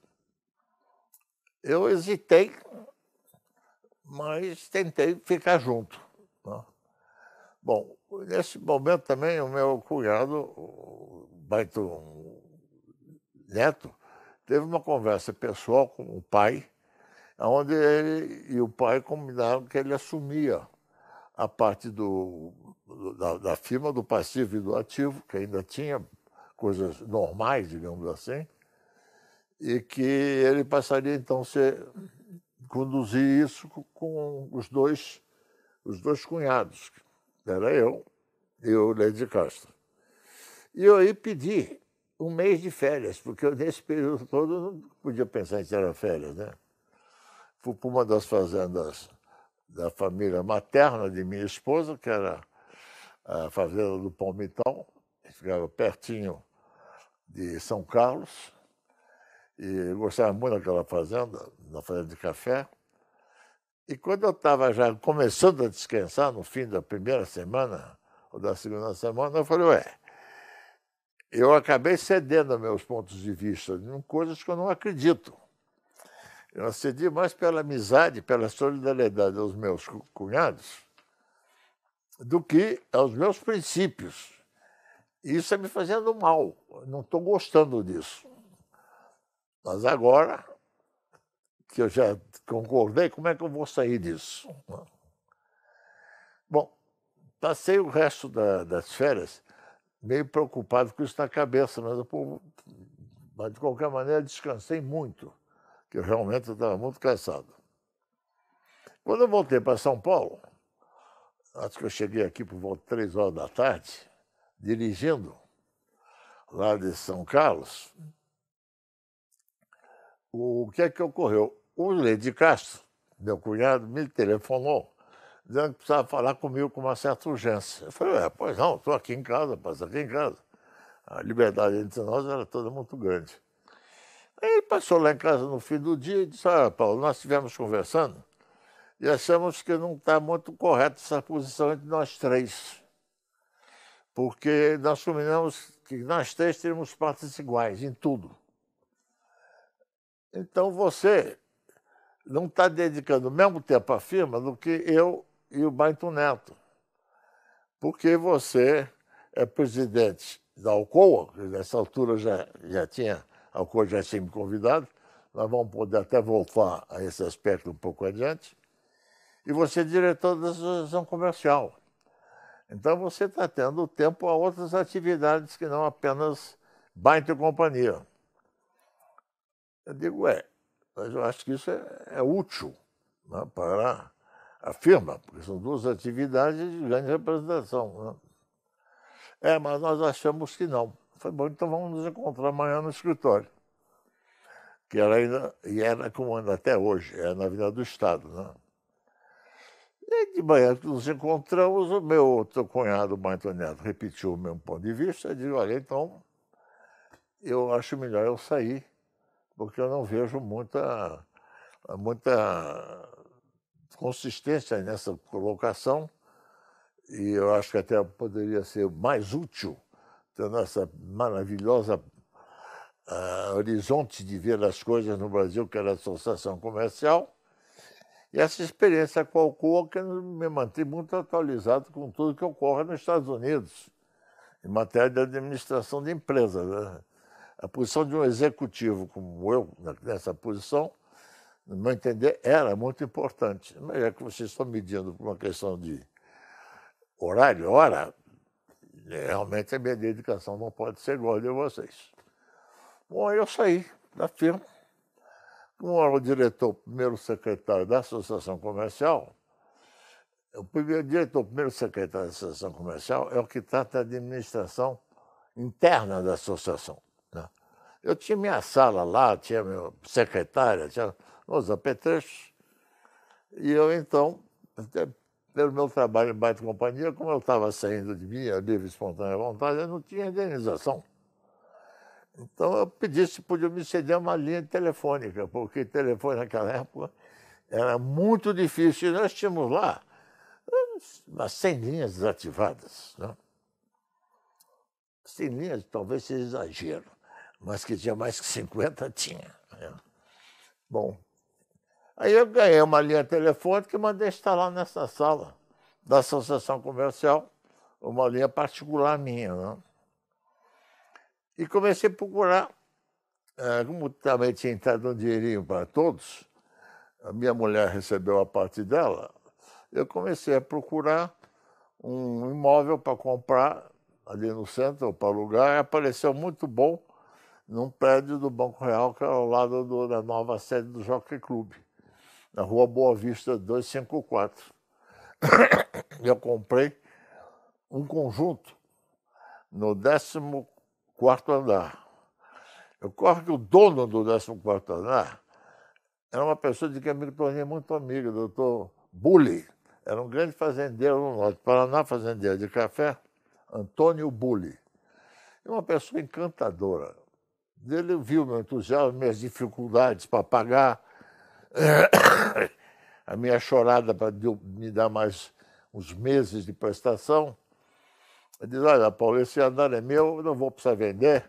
Eu hesitei, mas tentei ficar junto. Bom, nesse momento também o meu cunhado, o Baito Neto, teve uma conversa pessoal com o pai, onde ele e o pai combinaram que ele assumia a parte do, da, da firma do passivo e do ativo, que ainda tinha coisas normais, digamos assim, e que ele passaria então a conduzir isso com os dois os dois cunhados, era eu e o Lady Castro. E eu aí pedi um mês de férias, porque eu, nesse período todo não podia pensar em tirar férias, né? Fui para uma das fazendas da família materna de minha esposa, que era a fazenda do Palmitão, que ficava pertinho de São Carlos, e eu gostava muito daquela fazenda, na fazenda de café. E quando eu estava já começando a descansar, no fim da primeira semana, ou da segunda semana, eu falei, ué, eu acabei cedendo meus pontos de vista em coisas que eu não acredito. Eu cedi mais pela amizade, pela solidariedade aos meus cunhados, do que aos meus princípios. Isso é me fazendo mal, eu não estou gostando disso. Mas agora que eu já concordei, como é que eu vou sair disso? Bom, passei o resto da, das férias meio preocupado com isso na cabeça, mas, mas de qualquer maneira descansei muito, que eu realmente estava muito cansado. Quando eu voltei para São Paulo, acho que eu cheguei aqui por volta de três horas da tarde, dirigindo lá de São Carlos, o que é que ocorreu? O Leide Castro, meu cunhado, me telefonou dizendo que precisava falar comigo com uma certa urgência. Eu falei, é, pois não, estou aqui em casa, passa aqui em casa. A liberdade entre nós era toda muito grande. Aí passou lá em casa no fim do dia e disse, olha, Paulo, nós estivemos conversando e achamos que não está muito correta essa posição entre nós três. Porque nós combinamos que nós três temos partes iguais em tudo. Então você não está dedicando o mesmo tempo à firma do que eu e o Baito Neto. Porque você é presidente da Alcoa, que nessa altura já, já tinha, a Alcoa já tinha me convidado, nós vamos poder até voltar a esse aspecto um pouco adiante, e você é diretor da Associação Comercial. Então você está tendo tempo a outras atividades que não apenas Baito e Companhia. Eu digo, é mas eu acho que isso é, é útil né, para a firma, porque são duas atividades de grande representação. Né? É, mas nós achamos que não. Foi bom, então vamos nos encontrar amanhã no escritório. Que era ainda, e era como anda até hoje, é na vida do Estado. Né? E de manhã que nos encontramos, o meu outro cunhado, o Neto, repetiu o mesmo ponto de vista e disse, olha, então, eu acho melhor eu sair porque eu não vejo muita, muita consistência nessa colocação e eu acho que até poderia ser mais útil tendo nossa maravilhosa uh, horizonte de ver as coisas no Brasil, que era a Associação Comercial. E essa experiência com a Alcoa que me mantém muito atualizado com tudo que ocorre nos Estados Unidos, em matéria de administração de empresas. Né? A posição de um executivo como eu, nessa posição, no meu entender, era muito importante. Mas é que vocês estão medindo por uma questão de horário, hora, é, realmente a minha dedicação não pode ser igual a de vocês. Bom, eu saí da firma. Como era o diretor, primeiro secretário da Associação Comercial, o primeiro diretor, primeiro secretário da Associação Comercial é o que trata da administração interna da associação. Eu tinha minha sala lá, tinha minha secretária, tinha os apetrechos. E eu, então, pelo meu trabalho em baita companhia, como eu estava saindo de minha livre espontânea vontade, eu não tinha indenização. Então eu pedi se podia me ceder uma linha telefônica, porque telefone naquela época era muito difícil. E nós tínhamos lá umas 100 linhas desativadas. Né? 100 linhas talvez seja exagero mas que tinha mais que 50, tinha. Né? Bom, aí eu ganhei uma linha telefônica e mandei instalar nessa sala da Associação Comercial, uma linha particular minha. Né? E comecei a procurar, eh, como também tinha entrado um dinheirinho para todos, a minha mulher recebeu a parte dela, eu comecei a procurar um imóvel para comprar ali no centro, para alugar, e apareceu muito bom num prédio do Banco Real, que era é ao lado do, da nova sede do Jockey Club, na rua Boa Vista 254. [coughs] Eu comprei um conjunto no 14 andar. Eu corro que o dono do 14 andar era uma pessoa de quem eu me tornei muito amigo, doutor Bully. Era um grande fazendeiro no norte do Paraná, fazendeiro de café, Antônio Bully. E uma pessoa encantadora, ele viu meu entusiasmo, minhas dificuldades para pagar, [coughs] a minha chorada para me dar mais uns meses de prestação. Ele diz, olha, Paulo, esse andar é meu, eu não vou precisar vender,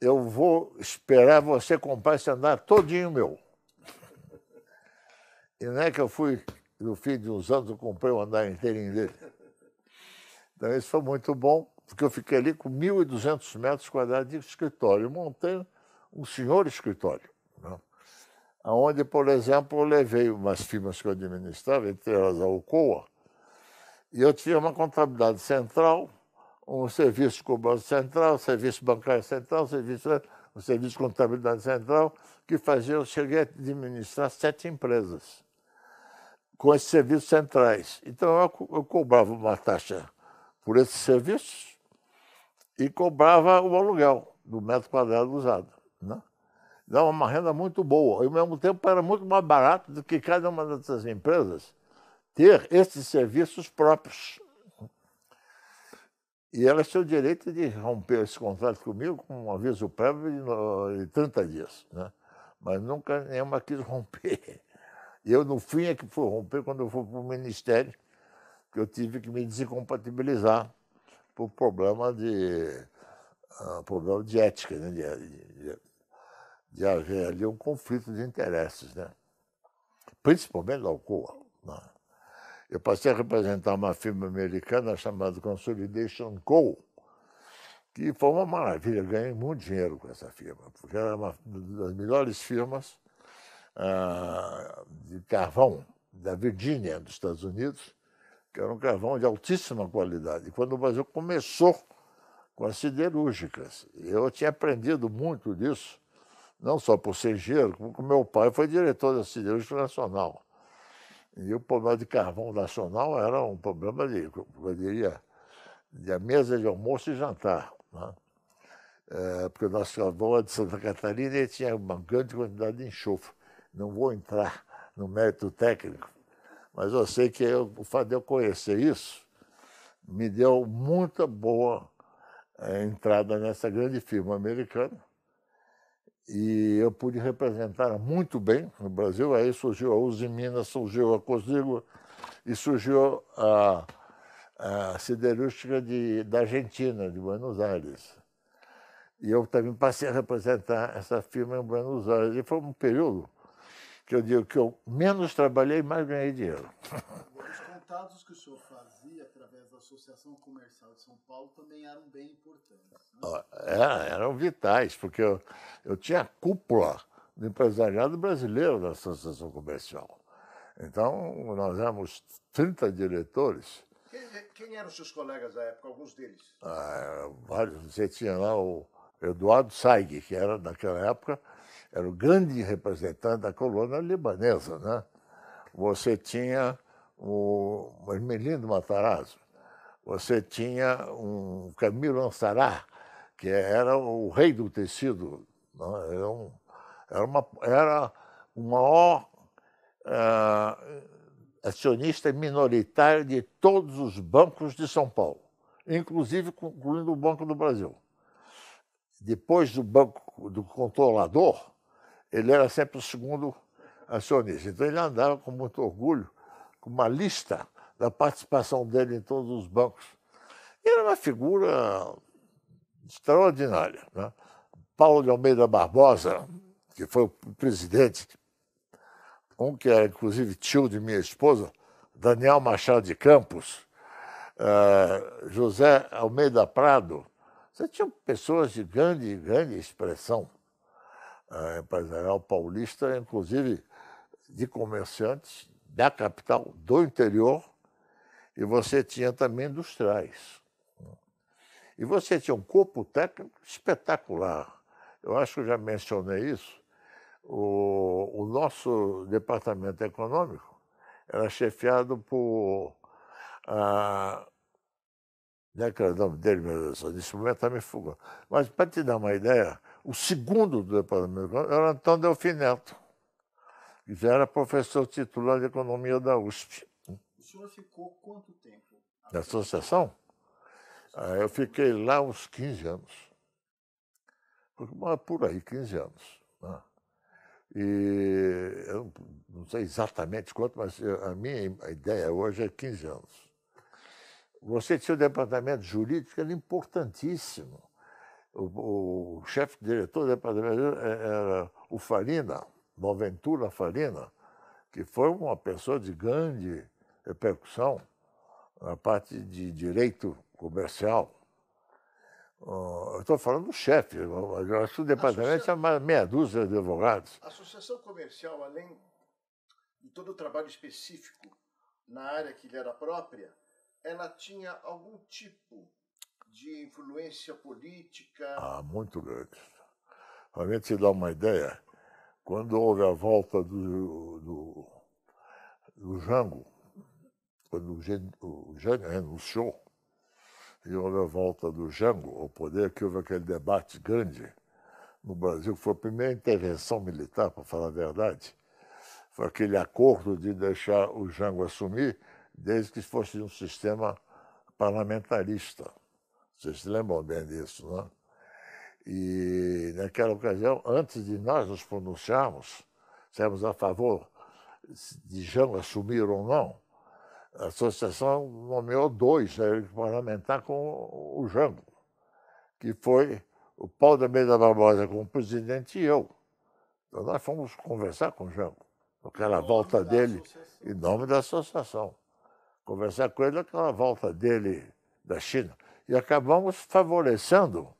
eu vou esperar você comprar esse andar todinho meu. E não é que eu fui, no fim de uns anos, eu comprei o andar inteirinho dele. Então, isso foi muito bom porque eu fiquei ali com 1.200 metros quadrados de escritório. montei um senhor escritório, né? onde, por exemplo, eu levei umas firmas que eu administrava, entre elas a Ocoa, e eu tinha uma contabilidade central, um serviço com o Banco Central, um serviço bancário central, um serviço, um serviço de contabilidade central, que fazia, eu cheguei a administrar sete empresas com esses serviços centrais. Então, eu, eu cobrava uma taxa por esses serviços, e cobrava o aluguel do metro quadrado usado. Né? Dava uma renda muito boa. E, ao mesmo tempo, era muito mais barato do que cada uma dessas empresas ter esses serviços próprios. E elas tinham o direito de romper esse contrato comigo com um aviso prévio de 30 dias. Né? Mas nunca nenhuma quis romper. Eu, no fim, é que fui romper quando eu fui para o Ministério, que eu tive que me desincompatibilizar por problema de, ah, problema de ética, né? de, de, de haver ali um conflito de interesses, né? principalmente da Alcoa. Né? Eu passei a representar uma firma americana chamada Consolidation Coal, que foi uma maravilha, ganhei muito dinheiro com essa firma, porque era é uma das melhores firmas ah, de carvão da Virgínia, dos Estados Unidos, que era um carvão de altíssima qualidade. Quando o Brasil começou com as siderúrgicas, eu tinha aprendido muito disso, não só por ser engenheiro, como que meu pai foi diretor da siderúrgica nacional. E o problema de carvão nacional era um problema de, eu diria, de mesa de almoço e jantar. Né? É, porque o nosso carvão é de Santa Catarina e tinha uma grande quantidade de enxofre. Não vou entrar no mérito técnico, mas eu sei que eu, o fato de eu conhecer isso me deu muita boa é, entrada nessa grande firma americana. E eu pude representar muito bem no Brasil. Aí surgiu a Uzi Minas, surgiu a Cosígua e surgiu a, a siderúrgica de, da Argentina, de Buenos Aires. E eu também passei a representar essa firma em Buenos Aires. E foi um período que eu digo que eu menos trabalhei, mais ganhei dinheiro. Os contatos que o senhor fazia através da Associação Comercial de São Paulo também eram bem importantes. Né? É, eram vitais, porque eu, eu tinha a cúpula do empresariado brasileiro da Associação Comercial. Então, nós éramos 30 diretores. Quem, eh, quem eram os seus colegas da época? Alguns deles? Ah, vários. Você tinha lá o Eduardo Saig, que era, naquela época, era o grande representante da colônia libanesa. Né? Você tinha o Hermelindo Matarazzo, você tinha um Camilo Ansará, que era o rei do tecido, né? era, um, era, uma, era o maior uh, acionista minoritário de todos os bancos de São Paulo, inclusive incluindo o Banco do Brasil. Depois do banco do controlador, ele era sempre o segundo acionista. Então ele andava com muito orgulho, com uma lista da participação dele em todos os bancos. E era uma figura extraordinária. Né? Paulo de Almeida Barbosa, que foi o presidente, um que era inclusive tio de minha esposa, Daniel Machado de Campos, uh, José Almeida Prado. Você tinha pessoas de grande, grande expressão empresarial paulista, inclusive de comerciantes da capital, do interior, e você tinha também industriais. E você tinha um corpo técnico espetacular. Eu acho que eu já mencionei isso. O, o nosso departamento econômico era chefiado por. Ah, é que era o nome dele, meu Deus, nesse momento está me fugando. Mas para te dar uma ideia, o segundo do Departamento era Antônio Delfim Neto, que já era professor titular de Economia da USP. O senhor ficou quanto tempo? Na associação? Ah, eu fiquei lá uns 15 anos. Por aí, 15 anos. Né? E eu não sei exatamente quanto, mas a minha ideia hoje é 15 anos. Você tinha o um departamento jurídico, era importantíssimo o, o chefe diretor do departamento é, era o Farina, Noventura Farina, que foi uma pessoa de grande repercussão na parte de direito comercial. Uh, eu estou falando do chefe, Acho que o departamento tinha Associa... meia dúzia de advogados. A associação comercial, além de todo o trabalho específico na área que lhe era própria, ela tinha algum tipo de influência política? Ah, muito grande. Para te dar uma ideia, quando houve a volta do, do, do Jango, quando o, o Jango renunciou, e houve a volta do Jango ao poder, que houve aquele debate grande no Brasil, que foi a primeira intervenção militar, para falar a verdade, foi aquele acordo de deixar o Jango assumir, desde que fosse um sistema parlamentarista. Vocês se lembram bem disso, não né? E naquela ocasião, antes de nós nos pronunciarmos, sermos a favor de Jango assumir ou não, a associação nomeou dois né, parlamentares com o Jango, que foi o Paulo da Meira Barbosa como presidente e eu. Então nós fomos conversar com o Jango, naquela volta dele, em nome da associação. Conversar com ele naquela volta dele da China e acabamos favorecendo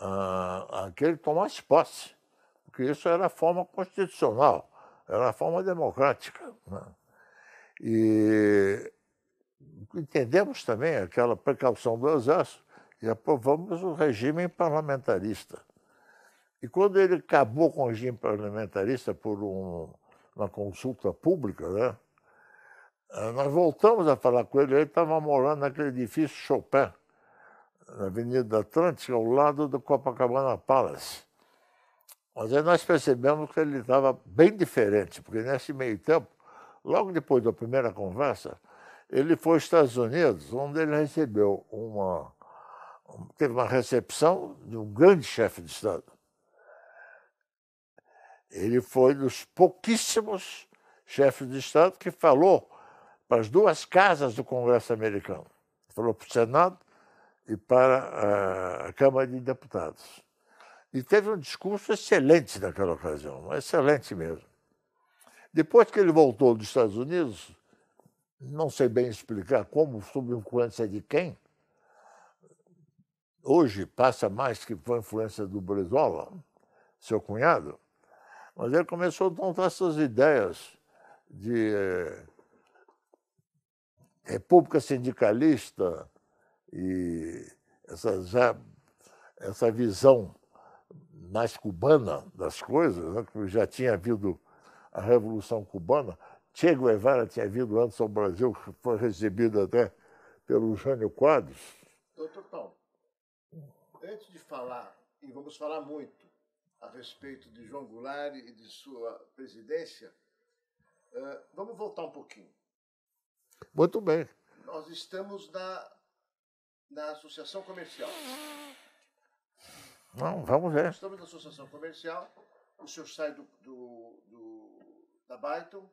ah, aquele que tomasse posse, porque isso era a forma constitucional, era a forma democrática. Né? E entendemos também aquela precaução do Exército e aprovamos o regime parlamentarista. E quando ele acabou com o regime parlamentarista por um, uma consulta pública, né? Ah, nós voltamos a falar com ele, ele estava morando naquele edifício Chopin, na Avenida Atlântica, ao lado do Copacabana Palace. Mas aí nós percebemos que ele estava bem diferente, porque nesse meio tempo, logo depois da primeira conversa, ele foi aos Estados Unidos, onde ele recebeu uma. teve uma recepção de um grande chefe de Estado. Ele foi dos pouquíssimos chefes de Estado que falou para as duas casas do Congresso americano. Falou para o Senado e para a Câmara de Deputados. E teve um discurso excelente naquela ocasião, excelente mesmo. Depois que ele voltou dos Estados Unidos, não sei bem explicar como, sob influência de quem, hoje passa mais que foi influência do Brizola, seu cunhado, mas ele começou a montar essas ideias de eh, república sindicalista, e essa, já, essa visão mais cubana das coisas, né, que já tinha havido a Revolução Cubana, Che Guevara tinha vindo antes ao Brasil, foi recebido até pelo Jânio Quadros. Doutor Paulo, antes de falar, e vamos falar muito a respeito de João Goulart e de sua presidência, eh, vamos voltar um pouquinho. Muito bem. Nós estamos na na Associação Comercial. Não, vamos ver. estamos na Associação Comercial, o senhor sai do, do, do da Byton,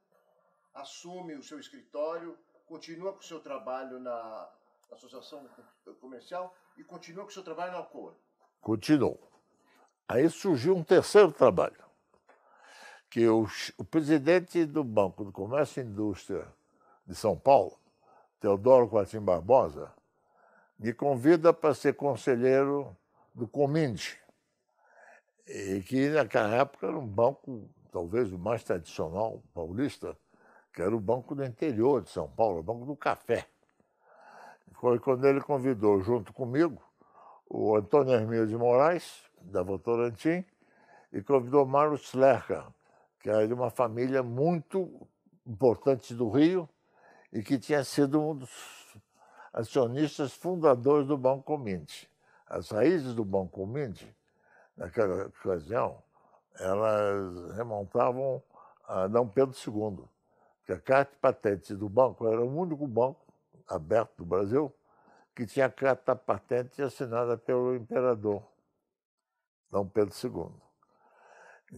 assume o seu escritório, continua com o seu trabalho na Associação Comercial e continua com o seu trabalho na Alcoa. Continuou. Aí surgiu um terceiro trabalho, que o, o presidente do Banco do Comércio e Indústria de São Paulo, Teodoro Quartim Barbosa, me convida para ser conselheiro do Cominde, e que naquela época era um banco, talvez o mais tradicional paulista, que era o Banco do Interior de São Paulo, o Banco do Café. Foi quando ele convidou, junto comigo, o Antônio Hermílio de Moraes, da Votorantim, e convidou Mário Slerka, que era de uma família muito importante do Rio e que tinha sido um dos acionistas fundadores do Banco Cominte. As raízes do Banco Cominte, naquela ocasião, elas remontavam a Dom Pedro II, que a carta patente do banco era o único banco aberto do Brasil que tinha carta patente assinada pelo imperador Dom Pedro II.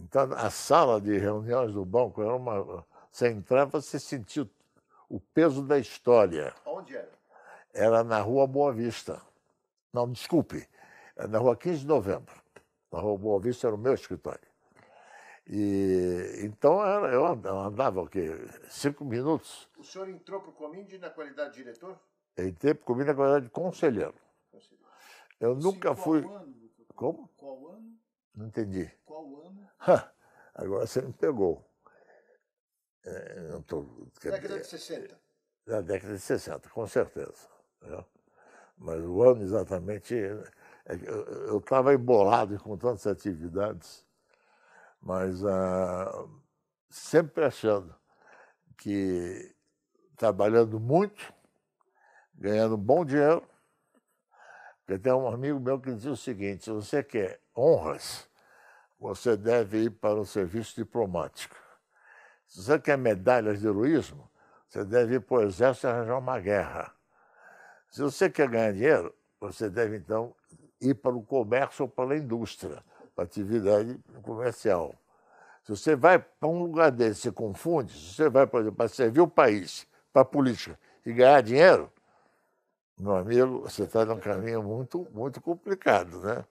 Então, a sala de reuniões do banco era uma. Você entrava, você sentia o peso da história. Onde era? era na Rua Boa Vista. Não, desculpe, é na Rua 15 de Novembro. Na Rua Boa Vista era o meu escritório. E, então era, eu andava o quê? Cinco minutos. O senhor entrou para o Cominde na qualidade de diretor? Eu entrei para o Cominde na qualidade de conselheiro. conselheiro. Eu nunca qual fui. Ano, Como? Qual ano? Não entendi. Qual ano? Ha, [laughs] agora você me pegou. É, não tô... Década de 60. É, da década de 60, com certeza. Né? Mas o ano exatamente. É eu estava embolado com tantas atividades, mas ah, sempre achando que trabalhando muito, ganhando bom dinheiro, porque tem um amigo meu que dizia o seguinte: se você quer honras, você deve ir para o serviço diplomático. Se você quer medalhas de heroísmo, você deve ir para o exército e arranjar uma guerra. Se você quer ganhar dinheiro, você deve então ir para o comércio ou para a indústria, para a atividade comercial. Se você vai para um lugar desse, se confunde, se você vai, por exemplo, para servir o país, para a política e ganhar dinheiro, meu amigo, você está num caminho muito, muito complicado, né?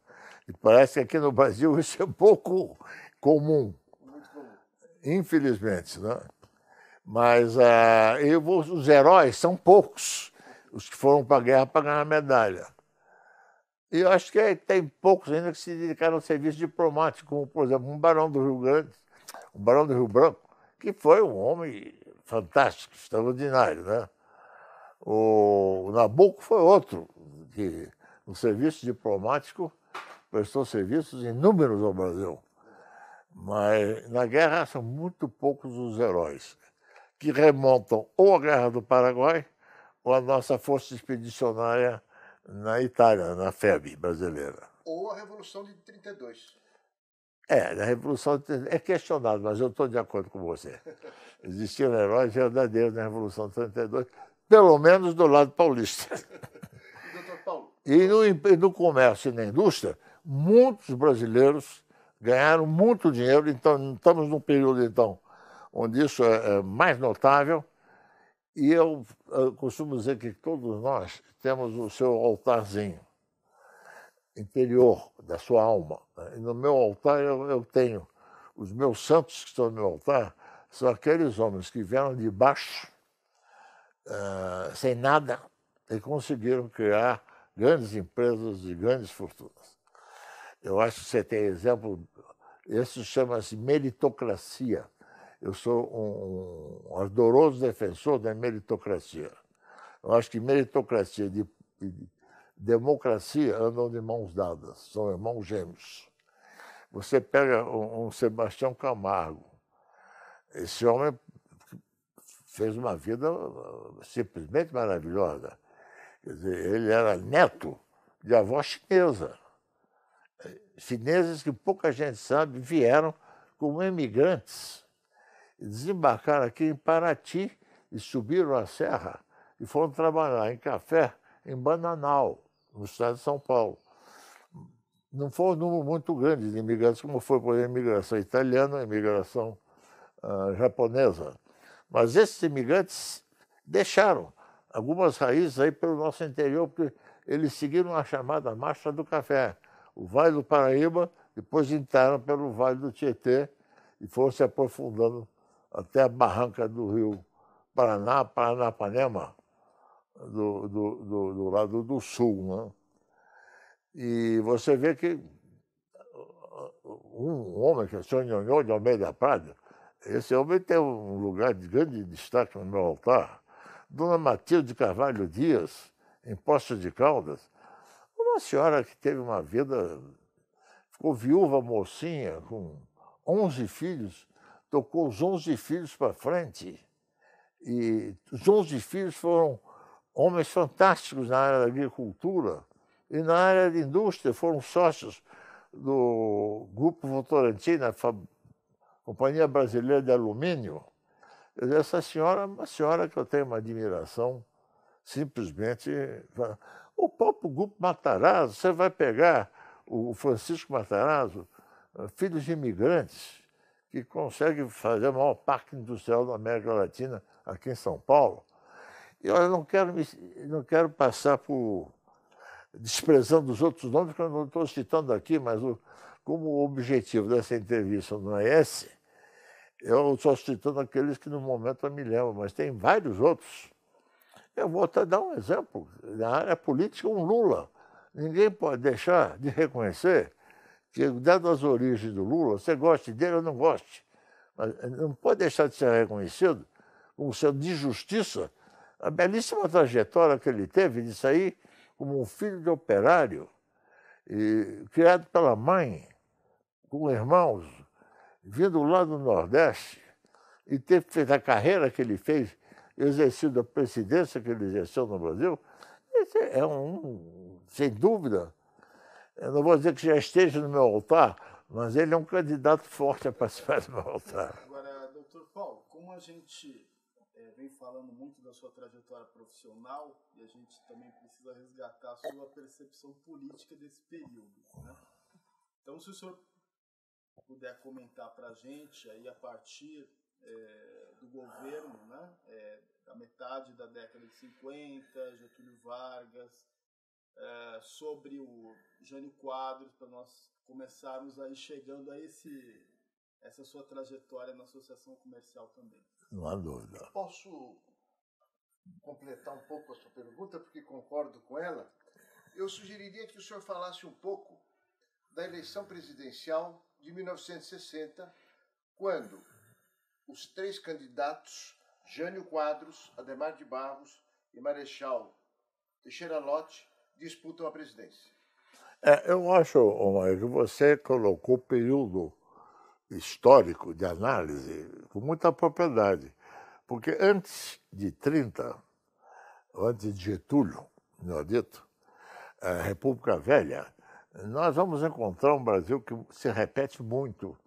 E parece que aqui no Brasil [laughs] isso é pouco comum, infelizmente, né? Mas uh, eu vou, os heróis são poucos os que foram para a guerra para ganhar medalha. E eu acho que é, tem poucos ainda que se dedicaram ao serviço diplomático, como, por exemplo, um Barão do Rio Grande, o um Barão do Rio Branco, que foi um homem fantástico, extraordinário, né? O Nabucco foi outro, que no serviço diplomático prestou serviços inúmeros ao Brasil. Mas na guerra são muito poucos os heróis que remontam ou à Guerra do Paraguai a nossa força expedicionária na Itália, na FEB brasileira. Ou a Revolução de 32. É, a Revolução de é questionado, mas eu estou de acordo com você. Existiram heróis verdadeiros na Revolução de 32, pelo menos do lado paulista. E no, no comércio e na indústria, muitos brasileiros ganharam muito dinheiro, então estamos num período então onde isso é, é mais notável e eu, ah, costumo dizer que todos nós temos o seu altarzinho interior da sua alma. Né? E no meu altar eu, eu tenho os meus santos que estão no meu altar são aqueles homens que vieram de baixo, uh, sem nada, e conseguiram criar grandes empresas e grandes fortunas. Eu acho que você tem exemplo, isso chama-se meritocracia. Eu sou um, um ardoroso defensor da meritocracia. Eu acho que meritocracia e democracia andam de mãos dadas, são irmãos gêmeos. Você pega um, um Sebastião Camargo. Esse homem fez uma vida uh, simplesmente maravilhosa. Quer dizer, ele era neto de avó chinesa. Chineses que pouca gente sabe vieram como imigrantes desembarcaram aqui em Paraty e subiram a serra e foram trabalhar em café em Bananal, no estado de São Paulo. Não foi um número muito grande de imigrantes, como foi por exemplo, a imigração italiana, a imigração uh, japonesa. Mas esses imigrantes deixaram algumas raízes aí pelo nosso interior, porque eles seguiram a chamada Marcha do Café, o Vale do Paraíba, depois entraram pelo Vale do Tietê e foram se aprofundando até a barranca do rio Paraná, Paranapanema, do, do, do, do lado do sul. Né? E você vê que uh, um homem que é o senhor Nhonhô de Almeida Prado, esse homem tem um lugar de grande destaque no meu altar. Dona Matilde Carvalho Dias, em Poço de Caldas, uma senhora que teve uma vida, ficou viúva mocinha, com 11 filhos, tocou os 11 filhos para frente. E os 11 filhos foram homens fantásticos na área da agricultura e na área da indústria, foram sócios do Grupo Votorantim, na Companhia Brasileira de Alumínio. Essa senhora, é uma senhora que eu tenho uma admiração, simplesmente. O próprio Grupo Matarazzo, você vai pegar o Francisco Matarazzo, filhos de imigrantes, que consegue fazer o maior parque industrial da América Latina aqui em São Paulo. E olha, não quero, me, não quero passar por desprezando os outros nomes que eu não estou citando aqui, mas o, como o objetivo dessa entrevista não é esse, eu estou citando aqueles que no momento eu me lembro, mas tem vários outros. Eu vou até dar um exemplo. Na área política, um Lula. Ninguém pode deixar de reconhecer que, dado as origens do Lula, você goste dele ou não goste, mas eh, não pode deixar de ser reconhecido como sendo de justiça a belíssima trajetória que ele teve de sair como um filho de operário, e, criado pela mãe, com irmãos, vindo lá do Nordeste, e ter feito a carreira que ele fez, exercido a presidência que ele exerceu no Brasil, esse é um, sem dúvida, eu não vou dizer que já esteja no meu altar, mas ele é um candidato forte a participar do meu altar. Agora, doutor Paulo, como a gente é, vem falando muito da sua trajetória profissional e a gente também precisa resgatar a sua percepção política desse período. Né? Então, se o senhor puder comentar para a gente, aí a partir é, do governo, né, é, da metade da década de 50, Getúlio Vargas, é, sobre o Jânio Quadros, para nós começarmos aí chegando a esse essa sua trajetória na associação comercial também. Não há dúvida. Posso completar um pouco a sua pergunta, porque concordo com ela? Eu sugeriria que o senhor falasse um pouco da eleição presidencial de 1960, quando os três candidatos, Jânio Quadros, Ademar de Barros e Marechal Teixeira Lote disputam a presidência. É, eu acho, Omar, que você colocou período histórico de análise com muita propriedade. Porque antes de 30, antes de Getúlio, é dito, a República Velha, nós vamos encontrar um Brasil que se repete muito,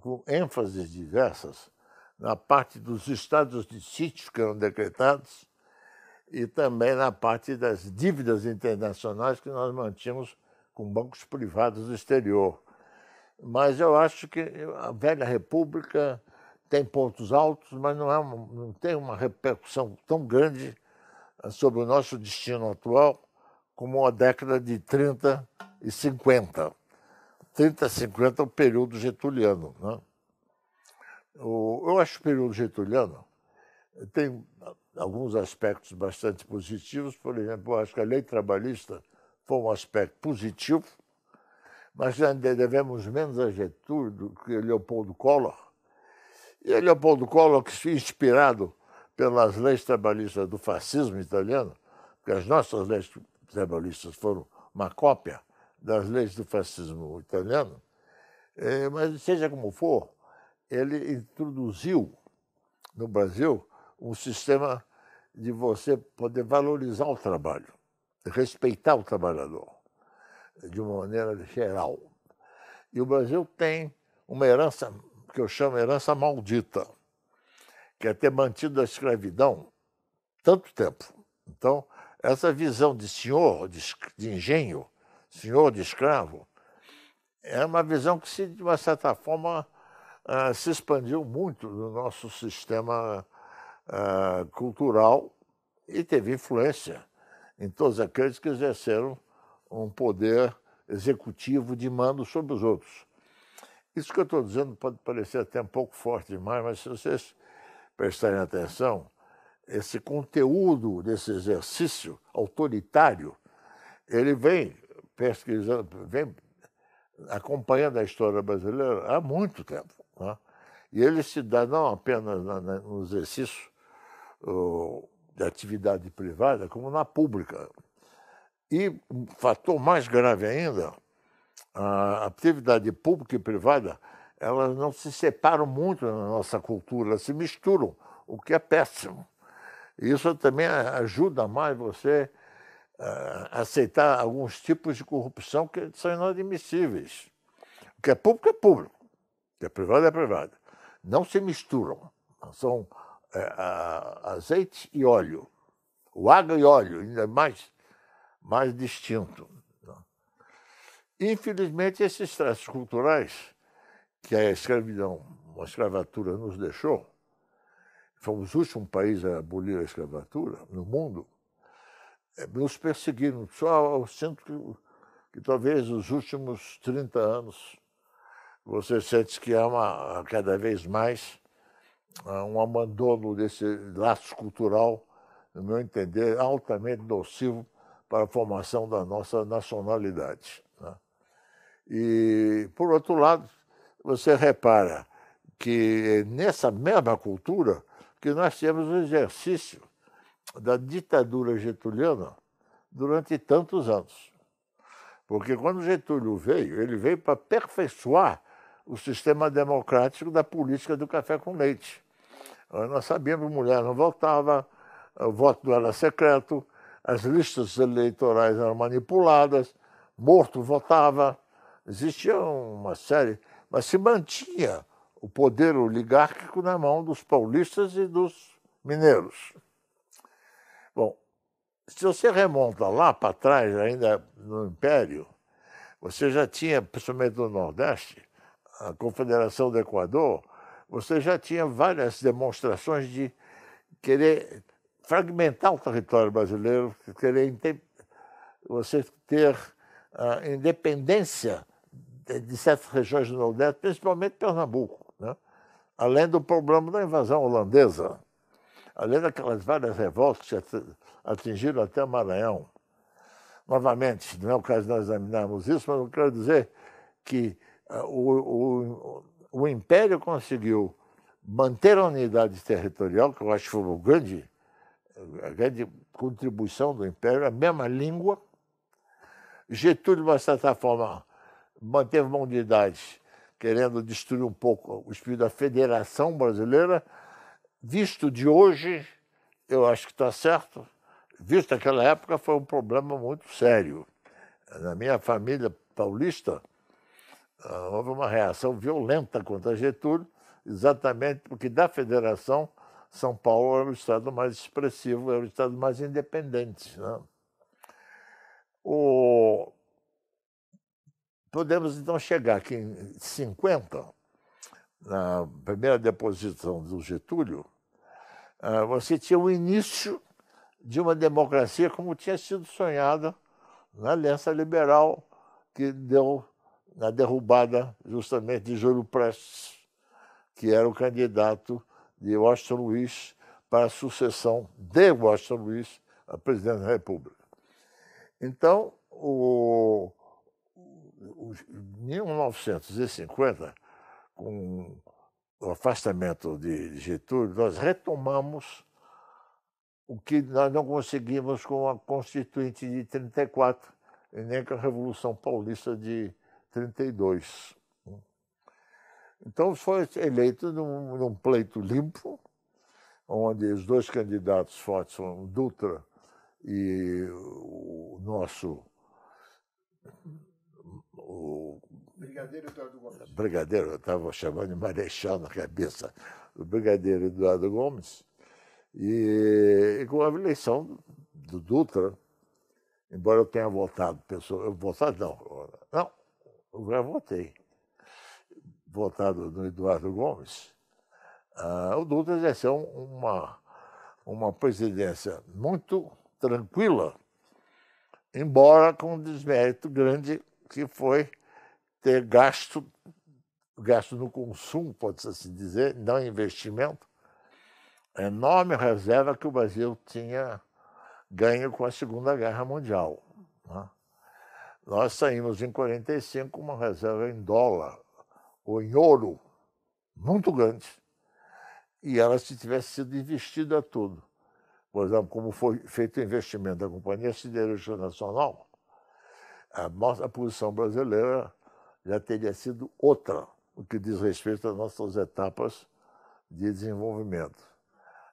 com ênfases diversas, na parte dos estados de sítio que eram decretados e também na parte das dívidas internacionais que nós mantínhamos com bancos privados do exterior. Mas eu acho que a velha República tem pontos altos, mas não, é uma, não tem uma repercussão tão grande ah, sobre o nosso destino atual como a década de 30 e 50. 30 e 50 é o período getuliano. Né? O, eu acho o período getuliano tem alguns aspectos bastante positivos. Por exemplo, eu acho que a lei trabalhista foi um aspecto positivo, mas devemos menos a Getúlio do que Leopoldo Collor. E é Leopoldo Collor, que se inspirado pelas leis trabalhistas do fascismo italiano, porque as nossas leis trabalhistas foram uma cópia das leis do fascismo italiano, eh, mas seja como for, ele introduziu no Brasil um sistema de você poder valorizar o trabalho, respeitar o trabalhador de uma maneira geral. E o Brasil tem uma herança que eu chamo herança maldita, que é ter mantido a escravidão tanto tempo. Então, essa visão de senhor, de, engenho, senhor de escravo, é uma visão que, se, de uma certa forma, ah, se expandiu muito no nosso sistema ah, cultural e teve influência em todos aqueles que exerceram um poder executivo de mando sobre os outros. Isso que eu estou dizendo pode parecer até um pouco forte demais, mas se vocês prestarem atenção, esse conteúdo desse exercício autoritário, ele vem pesquisando, vem acompanhando a história brasileira há muito tempo. Né? E ele se dá não apenas no exercício de da atividade privada como na pública. E um fator mais grave ainda, a atividade pública e privada, elas não se separam muito na nossa cultura, elas se misturam, o que é péssimo. Isso também ajuda mais você a aceitar alguns tipos de corrupção que são inadmissíveis. O que é público é público, o que é privado é privado. Não se misturam, são é, a, azeite e óleo. O água e óleo, ainda mais, mais distinto. Né? Infelizmente, esses traços culturais que a escravidão, a escravatura nos deixou, fomos o último país a abolir a escravatura no mundo, é, nos perseguiram. Só eu sinto que, que talvez os últimos 30 anos você sente que há uma, cada vez mais ah, um abandono desse laço cultural, no meu entender, altamente nocivo para a formação da nossa nacionalidade. Né? E, por outro lado, você repara que nessa mesma cultura que nós temos o exercício da ditadura getuliana durante tantos anos. Porque quando Getúlio veio, ele veio para aperfeiçoar o sistema democrático da política do café com leite. Nós sabíamos que mulher não votava, o voto era secreto, as listas eleitorais eram manipuladas, morto votava, existia uma série, mas se mantinha o poder oligárquico na mão dos paulistas e dos mineiros. Bom, se você remonta lá para trás, ainda no Império, você já tinha, principalmente no Nordeste, a Confederação do Equador, você já tinha várias demonstrações de querer fragmentar o território brasileiro, querer você ter a ah, independência de certas regiões do Nordeste, principalmente Pernambuco, né? além do problema da invasão holandesa, além daquelas várias revoltas que atingiram até Maranhão. Novamente, não é o caso de nós examinarmos isso, mas eu quero dizer que ah, o, o, o Império conseguiu manter a unidade territorial, que eu acho que foi uma grande, a grande contribuição do Império, a mesma língua. Getúlio, de uma certa forma, manteve uma unidade, querendo destruir um pouco o espírito da Federação Brasileira. Visto de hoje, eu acho que está certo. Visto aquela época, foi um problema muito sério. Na minha família paulista, ah, houve uma reação violenta contra Getúlio, exatamente porque da federação São Paulo era é o estado mais expressivo, era é o estado mais independente. Né? O... Podemos então chegar aqui em 50, na primeira deposição do Getúlio, ah, você tinha o início de uma democracia como tinha sido sonhada na Aliança Liberal, que deu na derrubada justamente de Júlio Prestes, que era o candidato de Washington Luiz para a sucessão de Washington Luiz a presidente da República. Então, o, o, em 1950, com o afastamento de Getúlio, nós retomamos o que nós não conseguimos com a Constituinte de 34 e nem com a Revolução Paulista de 32. Então foi eleito num, num pleito limpo, onde os dois candidatos fortes foram Dutra e o nosso o Brigadeiro Eduardo Gomes. Brigadeiro, eu estava chamando de marechal na cabeça, o Brigadeiro Eduardo Gomes. E, e, com a eleição do Dutra, embora eu tenha votado pessoas, eu votado não, não, eu já votei. Votado no Eduardo Gomes, ah, o Dutra exerceu é uma, uma presidência muito tranquila, embora com um desmérito grande que foi ter gasto, gasto no consumo, pode-se assim dizer, não investimento, a enorme reserva que o Brasil tinha ganho com a Segunda Guerra Mundial. Né? Nós saímos em 45 com uma reserva em dólar ou em ouro muito grande. E ela, se tivesse sido investida tudo, por exemplo, como foi feito o investimento da Companhia Siderúrgica Nacional, a nossa posição brasileira já teria sido outra, no que diz respeito às nossas etapas de desenvolvimento.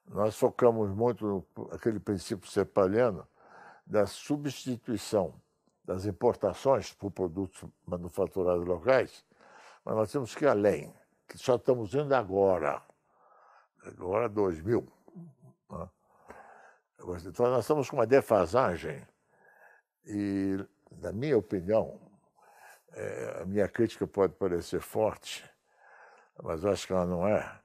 Nós focamos muito naquele princípio sepaliano da substituição das importações por produtos manufaturados locais, mas nós temos que ir além, que só estamos indo agora, agora 2000. Né? Então, nós estamos com uma defasagem e, na minha opinião, é, a minha crítica pode parecer forte, mas acho que ela não é.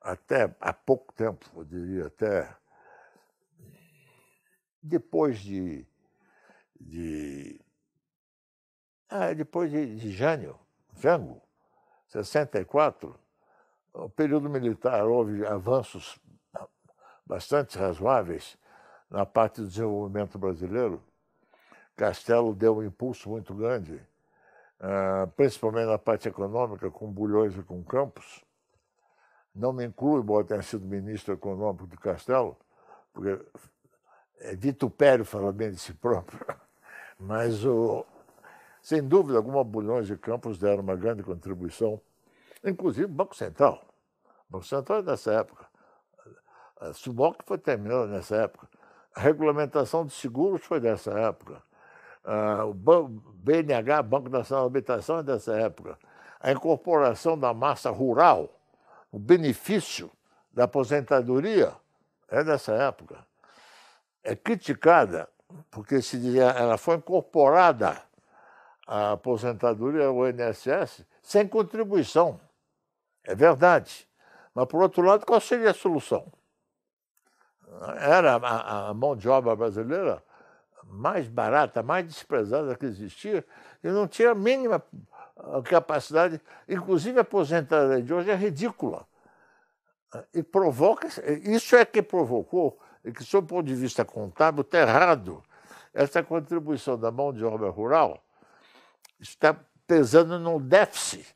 Até há pouco tempo, eu diria, até depois de de. Ah, depois de, de Jânio, Jango, 64, o período militar houve avanços bastante razoáveis na parte do desenvolvimento brasileiro. Castelo deu um impulso muito grande, ah, principalmente na parte econômica, com Bulhões e com Campos. Não me incluo embora tenha sido ministro econômico de Castelo, porque é vitupério falar bem de si próprio. Mas, o, sem dúvida alguma, Bulhões e Campos deram uma grande contribuição, inclusive o Banco Central. O Banco Central é dessa época. A Suboc foi terminada nessa época. A regulamentação de seguros foi dessa época. o BNH, Banco Nacional de Habitação, é dessa época. A incorporação da massa rural, o benefício da aposentadoria, é dessa época. É criticada porque se dizia, ela foi incorporada à aposentadoria, ao INSS, sem contribuição. É verdade. Mas, por outro lado, qual seria a solução? Era a, a mão de obra brasileira mais barata, mais desprezada que existia, e não tinha a mínima capacidade, inclusive a aposentadoria de hoje é ridícula. E provoca, isso é que provocou é que, sob o ponto de vista contábil, está errado. Essa contribuição da mão de obra rural está pesando no déficit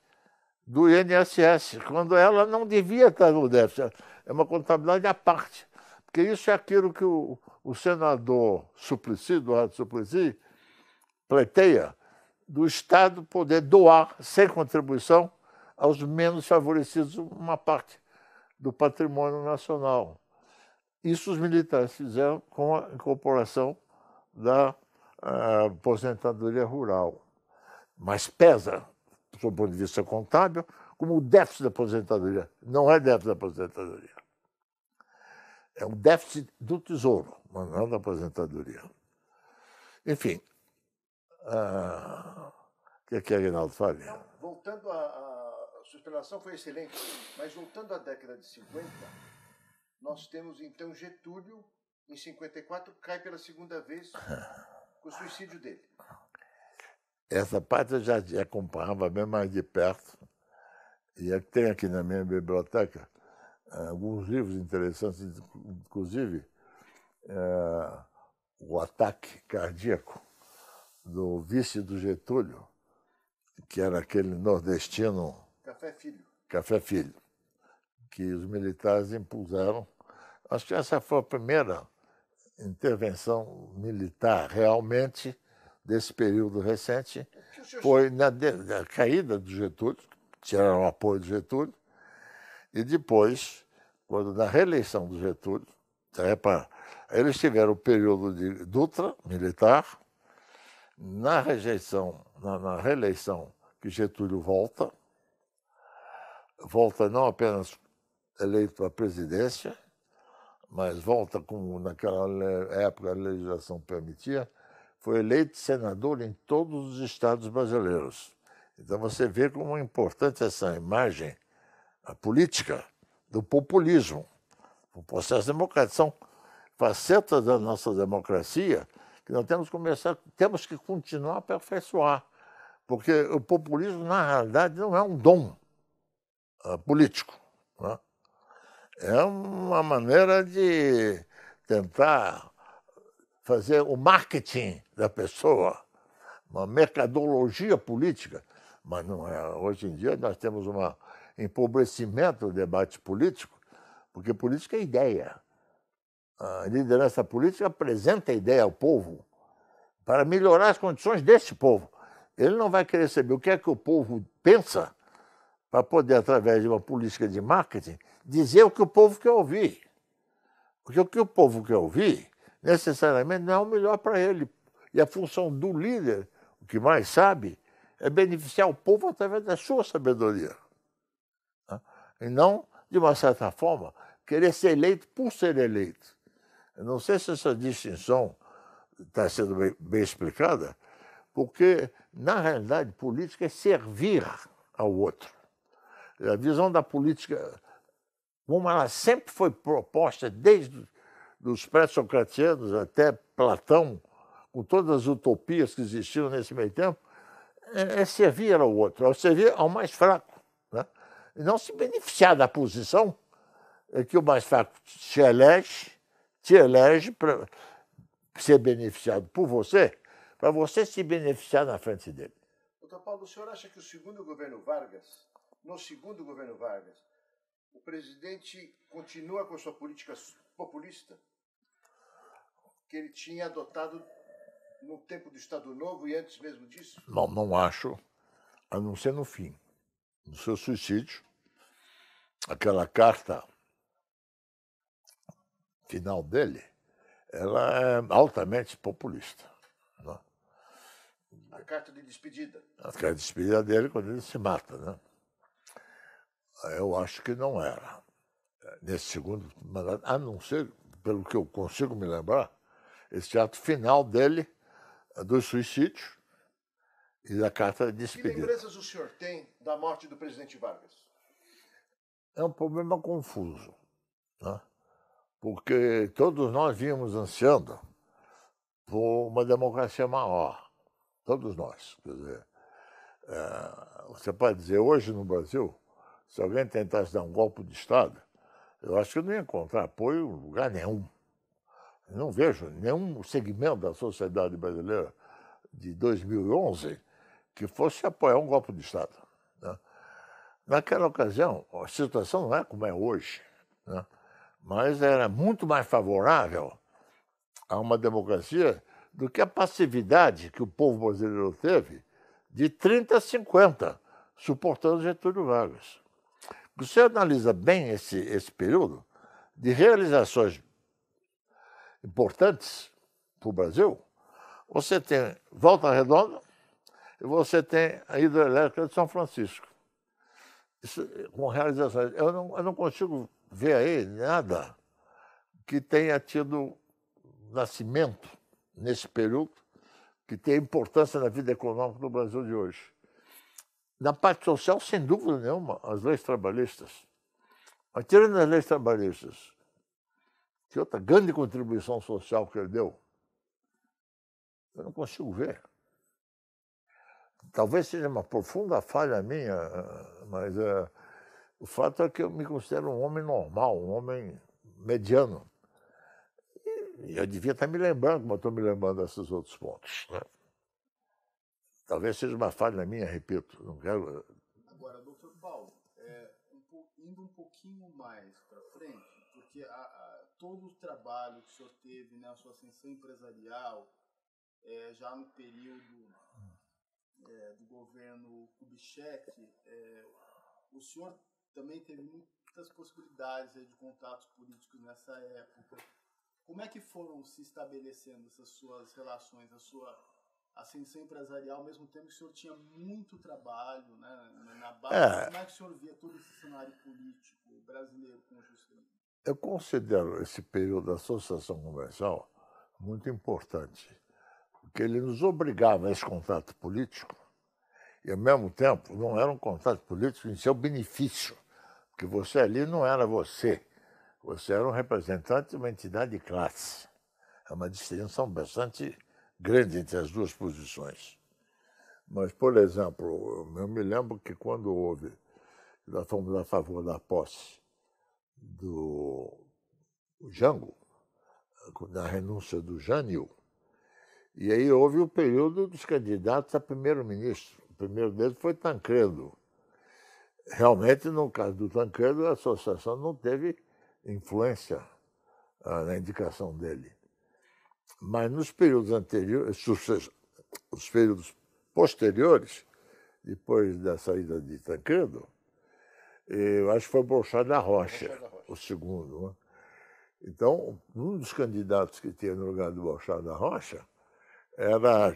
do INSS, quando ela não devia estar no déficit. É uma contabilidade à parte. Porque isso é aquilo que o, o senador Suplicy, Eduardo Suplicy, pleiteia, do Estado poder doar, sem contribuição, aos menos favorecidos uma parte do patrimônio nacional. Isso os militares fizeram com a incorporação da eh, aposentadoria rural. Mas pesa, do ponto de vista contábil, como o déficit da aposentadoria. Não é déficit da aposentadoria. É um déficit do tesouro, mas não da aposentadoria. Enfim, ah, o que é que Aguinaldo faria? voltando à, a, sua explanação foi excelente, mas voltando à década de 50, nós temos então Getúlio, em 54, cai pela segunda vez [laughs] com o suicídio dele. Essa parte eu já acompanhava bem mais de perto. E é eu tem aqui na minha biblioteca eh, alguns livros interessantes, inclusive é, O Ataque Cardíaco, do vice do Getúlio, que era aquele nordestino. Café Filho. Café Filho, que os militares impuseram Acho que essa foi a primeira intervenção militar realmente desse período recente. Foi na, de, na caída do Getúlio, tiraram o apoio do Getúlio, e depois, quando na reeleição do Getúlio, repara, tá, é eles tiveram o período de Dutra, militar, na rejeição, na, na reeleição que Getúlio volta, volta não apenas eleito à presidência, mas volta como naquela época a legislação permitia, foi eleito senador em todos os estados brasileiros. Então você vê como é importante essa imagem, a política, do populismo. O processo de democrático são facetas da nossa democracia que nós temos que começar, temos que continuar a aperfeiçoar, porque o populismo, na realidade, não é um dom uh, político. é? É uma maneira de tentar fazer o marketing da pessoa, uma mercadologia política. Mas não é. Hoje em dia nós temos um empobrecimento do debate político, porque política é ideia. A liderança política apresenta a ideia ao povo para melhorar as condições desse povo. Ele não vai querer saber o que é que o povo pensa para poder, através de uma política de marketing, dizer o que o povo quer ouvir. Porque o que o povo quer ouvir, necessariamente, não é o melhor para ele. E a função do líder, o que mais sabe, é beneficiar o povo através da sua sabedoria. Tá? E não, de uma certa forma, querer ser eleito por ser eleito. Eu não sei se essa distinção está sendo bem, bem explicada, porque, na realidade, política é servir ao outro. A visão da política como ela sempre foi proposta desde os pré-socratianos até Platão, com todas as utopias que existiam nesse meio tempo, é, é servir ao outro, é servir ao mais fraco. Né? E não se beneficiar da posição é que o mais fraco te elege, te elege para ser beneficiado por você, para você se beneficiar na frente dele. Doutor Paulo, o senhor acha que o segundo governo Vargas, no segundo governo Vargas, o presidente continua com sua política populista que ele tinha adotado no tempo do Estado Novo e antes mesmo disso? Não, não acho, a não ser no fim, no seu suicídio, aquela carta final dele, ela é altamente populista. Né? A carta de despedida. A carta de despedida dele quando ele se mata, né? Eu acho que não era. Nesse segundo mandato, a não ser, pelo que eu consigo me lembrar, esse ato final dele, do suicídio e da carta de despedida. Que lembranças o senhor tem da morte do presidente Vargas? É um problema confuso, né? porque todos nós vínhamos ansiando por uma democracia maior, todos nós. Quer dizer, é, você pode dizer, hoje no Brasil, se alguém tentasse dar um golpe de Estado, eu acho que não ia encontrar apoio em lugar nenhum. Não vejo nenhum segmento da sociedade brasileira de 2011 que fosse apoiar um golpe de Estado. Né? Naquela ocasião, a situação não é como é hoje, né? mas era muito mais favorável a uma democracia do que a passividade que o povo brasileiro teve de 30 a 50, suportando Getúlio Vargas. Você analisa bem esse, esse período de realizações importantes para o Brasil, você tem Volta Redonda e você tem a hidrelétrica de São Francisco. Isso, com realizações. Eu não, eu não consigo ver aí nada que tenha tido nascimento nesse período que tem importância na vida econômica do Brasil de hoje. Na parte social, sem dúvida nenhuma, as leis trabalhistas. Mas tirando as leis trabalhistas, que outra grande contribuição social que ele deu, eu não consigo ver. Talvez seja uma profunda falha minha, mas eh, o fato é que eu me considero um homem normal, um homem mediano. E eu devia estar me lembrando, como estou me lembrando desses outros pontos. Né? Talvez seja uma falha minha, repito, não quero. Eh, Agora, doutor Paulo, é, um indo um pouquinho mais para frente, porque a, a, todo o trabalho que o senhor teve na né, sua ascensão empresarial, é, já no período é, do governo Kubitschek, é, o senhor também teve muitas possibilidades de contatos políticos nessa época. Como é que foram se estabelecendo essas suas relações, a sua ascensão assim, empresarial, ao mesmo tempo que o senhor tinha muito trabalho né, na base. É. Como é que o senhor via todo esse cenário político brasileiro com Juscelino? Eu considero esse período da associação comercial muito importante, porque ele nos obrigava a esse contrato político e, ao mesmo tempo, não era um contrato político em seu benefício, porque você ali não era você, você era um representante de uma entidade de classe. É uma distinção bastante grande entre as duas posições. Mas, por exemplo, eu me lembro que quando houve, nós fomos a favor da posse do Jango, da renúncia do Jânio, e aí houve o período dos candidatos a primeiro-ministro. O primeiro deles foi Tancredo. Realmente, no caso do Tancredo, a associação não teve influência ah, na indicação dele. Mas nos períodos anteriores, os períodos posteriores, depois da saída de Tancredo, eu acho que foi Bolsonaro da Rocha, o segundo. Né? Então, um dos candidatos que tinha no lugar do Bolsonaro da Rocha era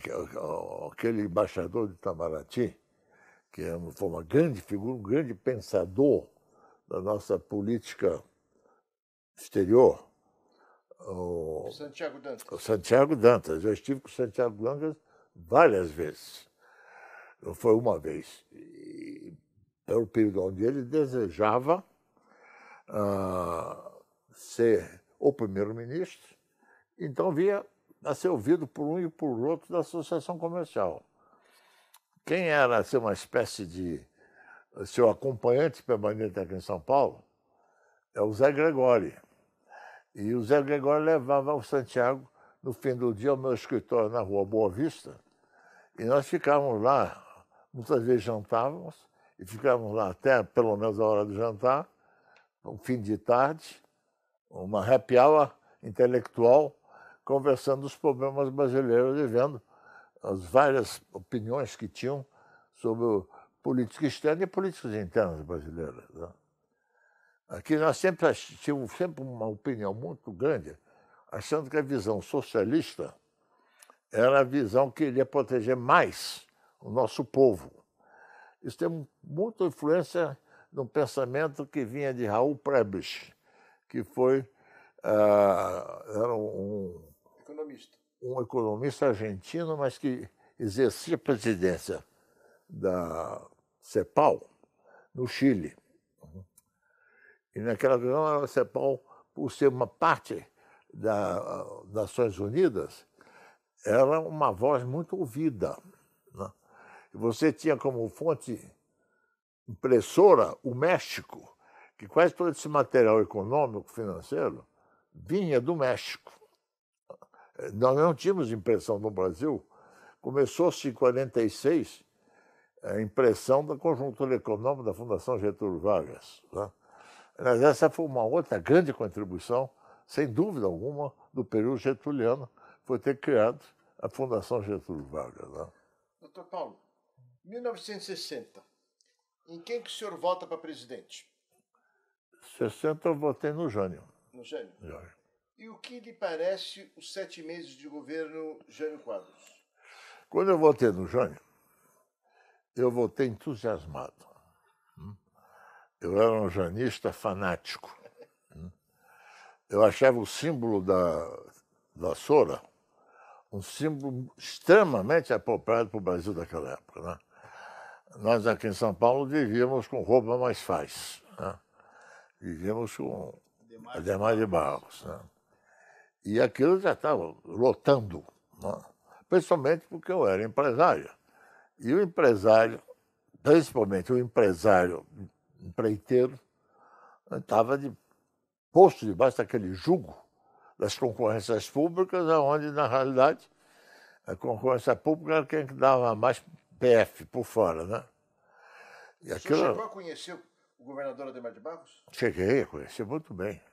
aquele embaixador de Itamaraty, que é foi uma grande figura, um grande pensador da nossa política exterior o Santiago Dantas. O Santiago Dantas. Eu estive com o Santiago Dantas várias vezes. Não foi uma vez. E, pelo período onde ele desejava uh, ser o primeiro-ministro, então via a ser ouvido por um e por outro da associação comercial. Quem era assim, uma espécie de seu acompanhante permanente aqui em São Paulo é o Zé Gregório e o Zé Gregório levava o Santiago no fim do dia ao meu escritório na rua Boa Vista. E nós ficávamos lá, muitas vezes jantávamos, e ficávamos lá até pelo menos a hora do jantar, um fim de tarde, uma happy hour intelectual, conversando os problemas brasileiros e vendo as várias opiniões que tinham sobre política externa e políticas internas brasileiras. Né? Aqui nós sempre tínhamos sempre uma opinião muito grande, achando que a visão socialista era a visão que iria proteger mais o nosso povo. Isso tem muita influência no pensamento que vinha de Raul Prebisch, que foi uh, era um economista. um economista argentino, mas que exercia a presidência da CEPAL no Chile. E naquela ocasião a CEPAL, por ser uma parte das ah, Nações Unidas, era uma voz muito ouvida. Né? Você tinha como fonte impressora o México, que quase todo esse material econômico, financeiro, vinha do México. Nós não tínhamos impressão no Brasil. Começou-se em 1946 a impressão da conjuntura econômica da Fundação Getúlio Vargas. Né? Mas essa foi uma outra grande contribuição, sem dúvida alguma, do período getuliano, foi ter criado a Fundação Getúlio Vargas. Né? Doutor Paulo, 1960, em quem que o senhor vota para presidente? 60 eu votei no Jânio. No Jânio? Jânio. E o que lhe parece os sete meses de governo Jânio Quadros? Quando eu votei no Jânio, eu votei entusiasmado. Eu era um janista fanático. Né? Eu achava o símbolo da vassoura um símbolo extremamente apropriado para o Brasil daquela época. Né? Nós aqui em São Paulo vivíamos com roupa mais faz. Né? Vivíamos com Ademar, Ademar de Barros. Né? E aquilo já estava lotando, né? principalmente porque eu era empresário. E o empresário, principalmente o empresário empreiteiro, estava de posto debaixo daquele jugo das concorrências públicas, onde, na realidade, a concorrência pública era quem dava mais PF por fora, né? E aquilo... chegou a conhecer o governador Ademar de Barros? Cheguei, conheci muito bem.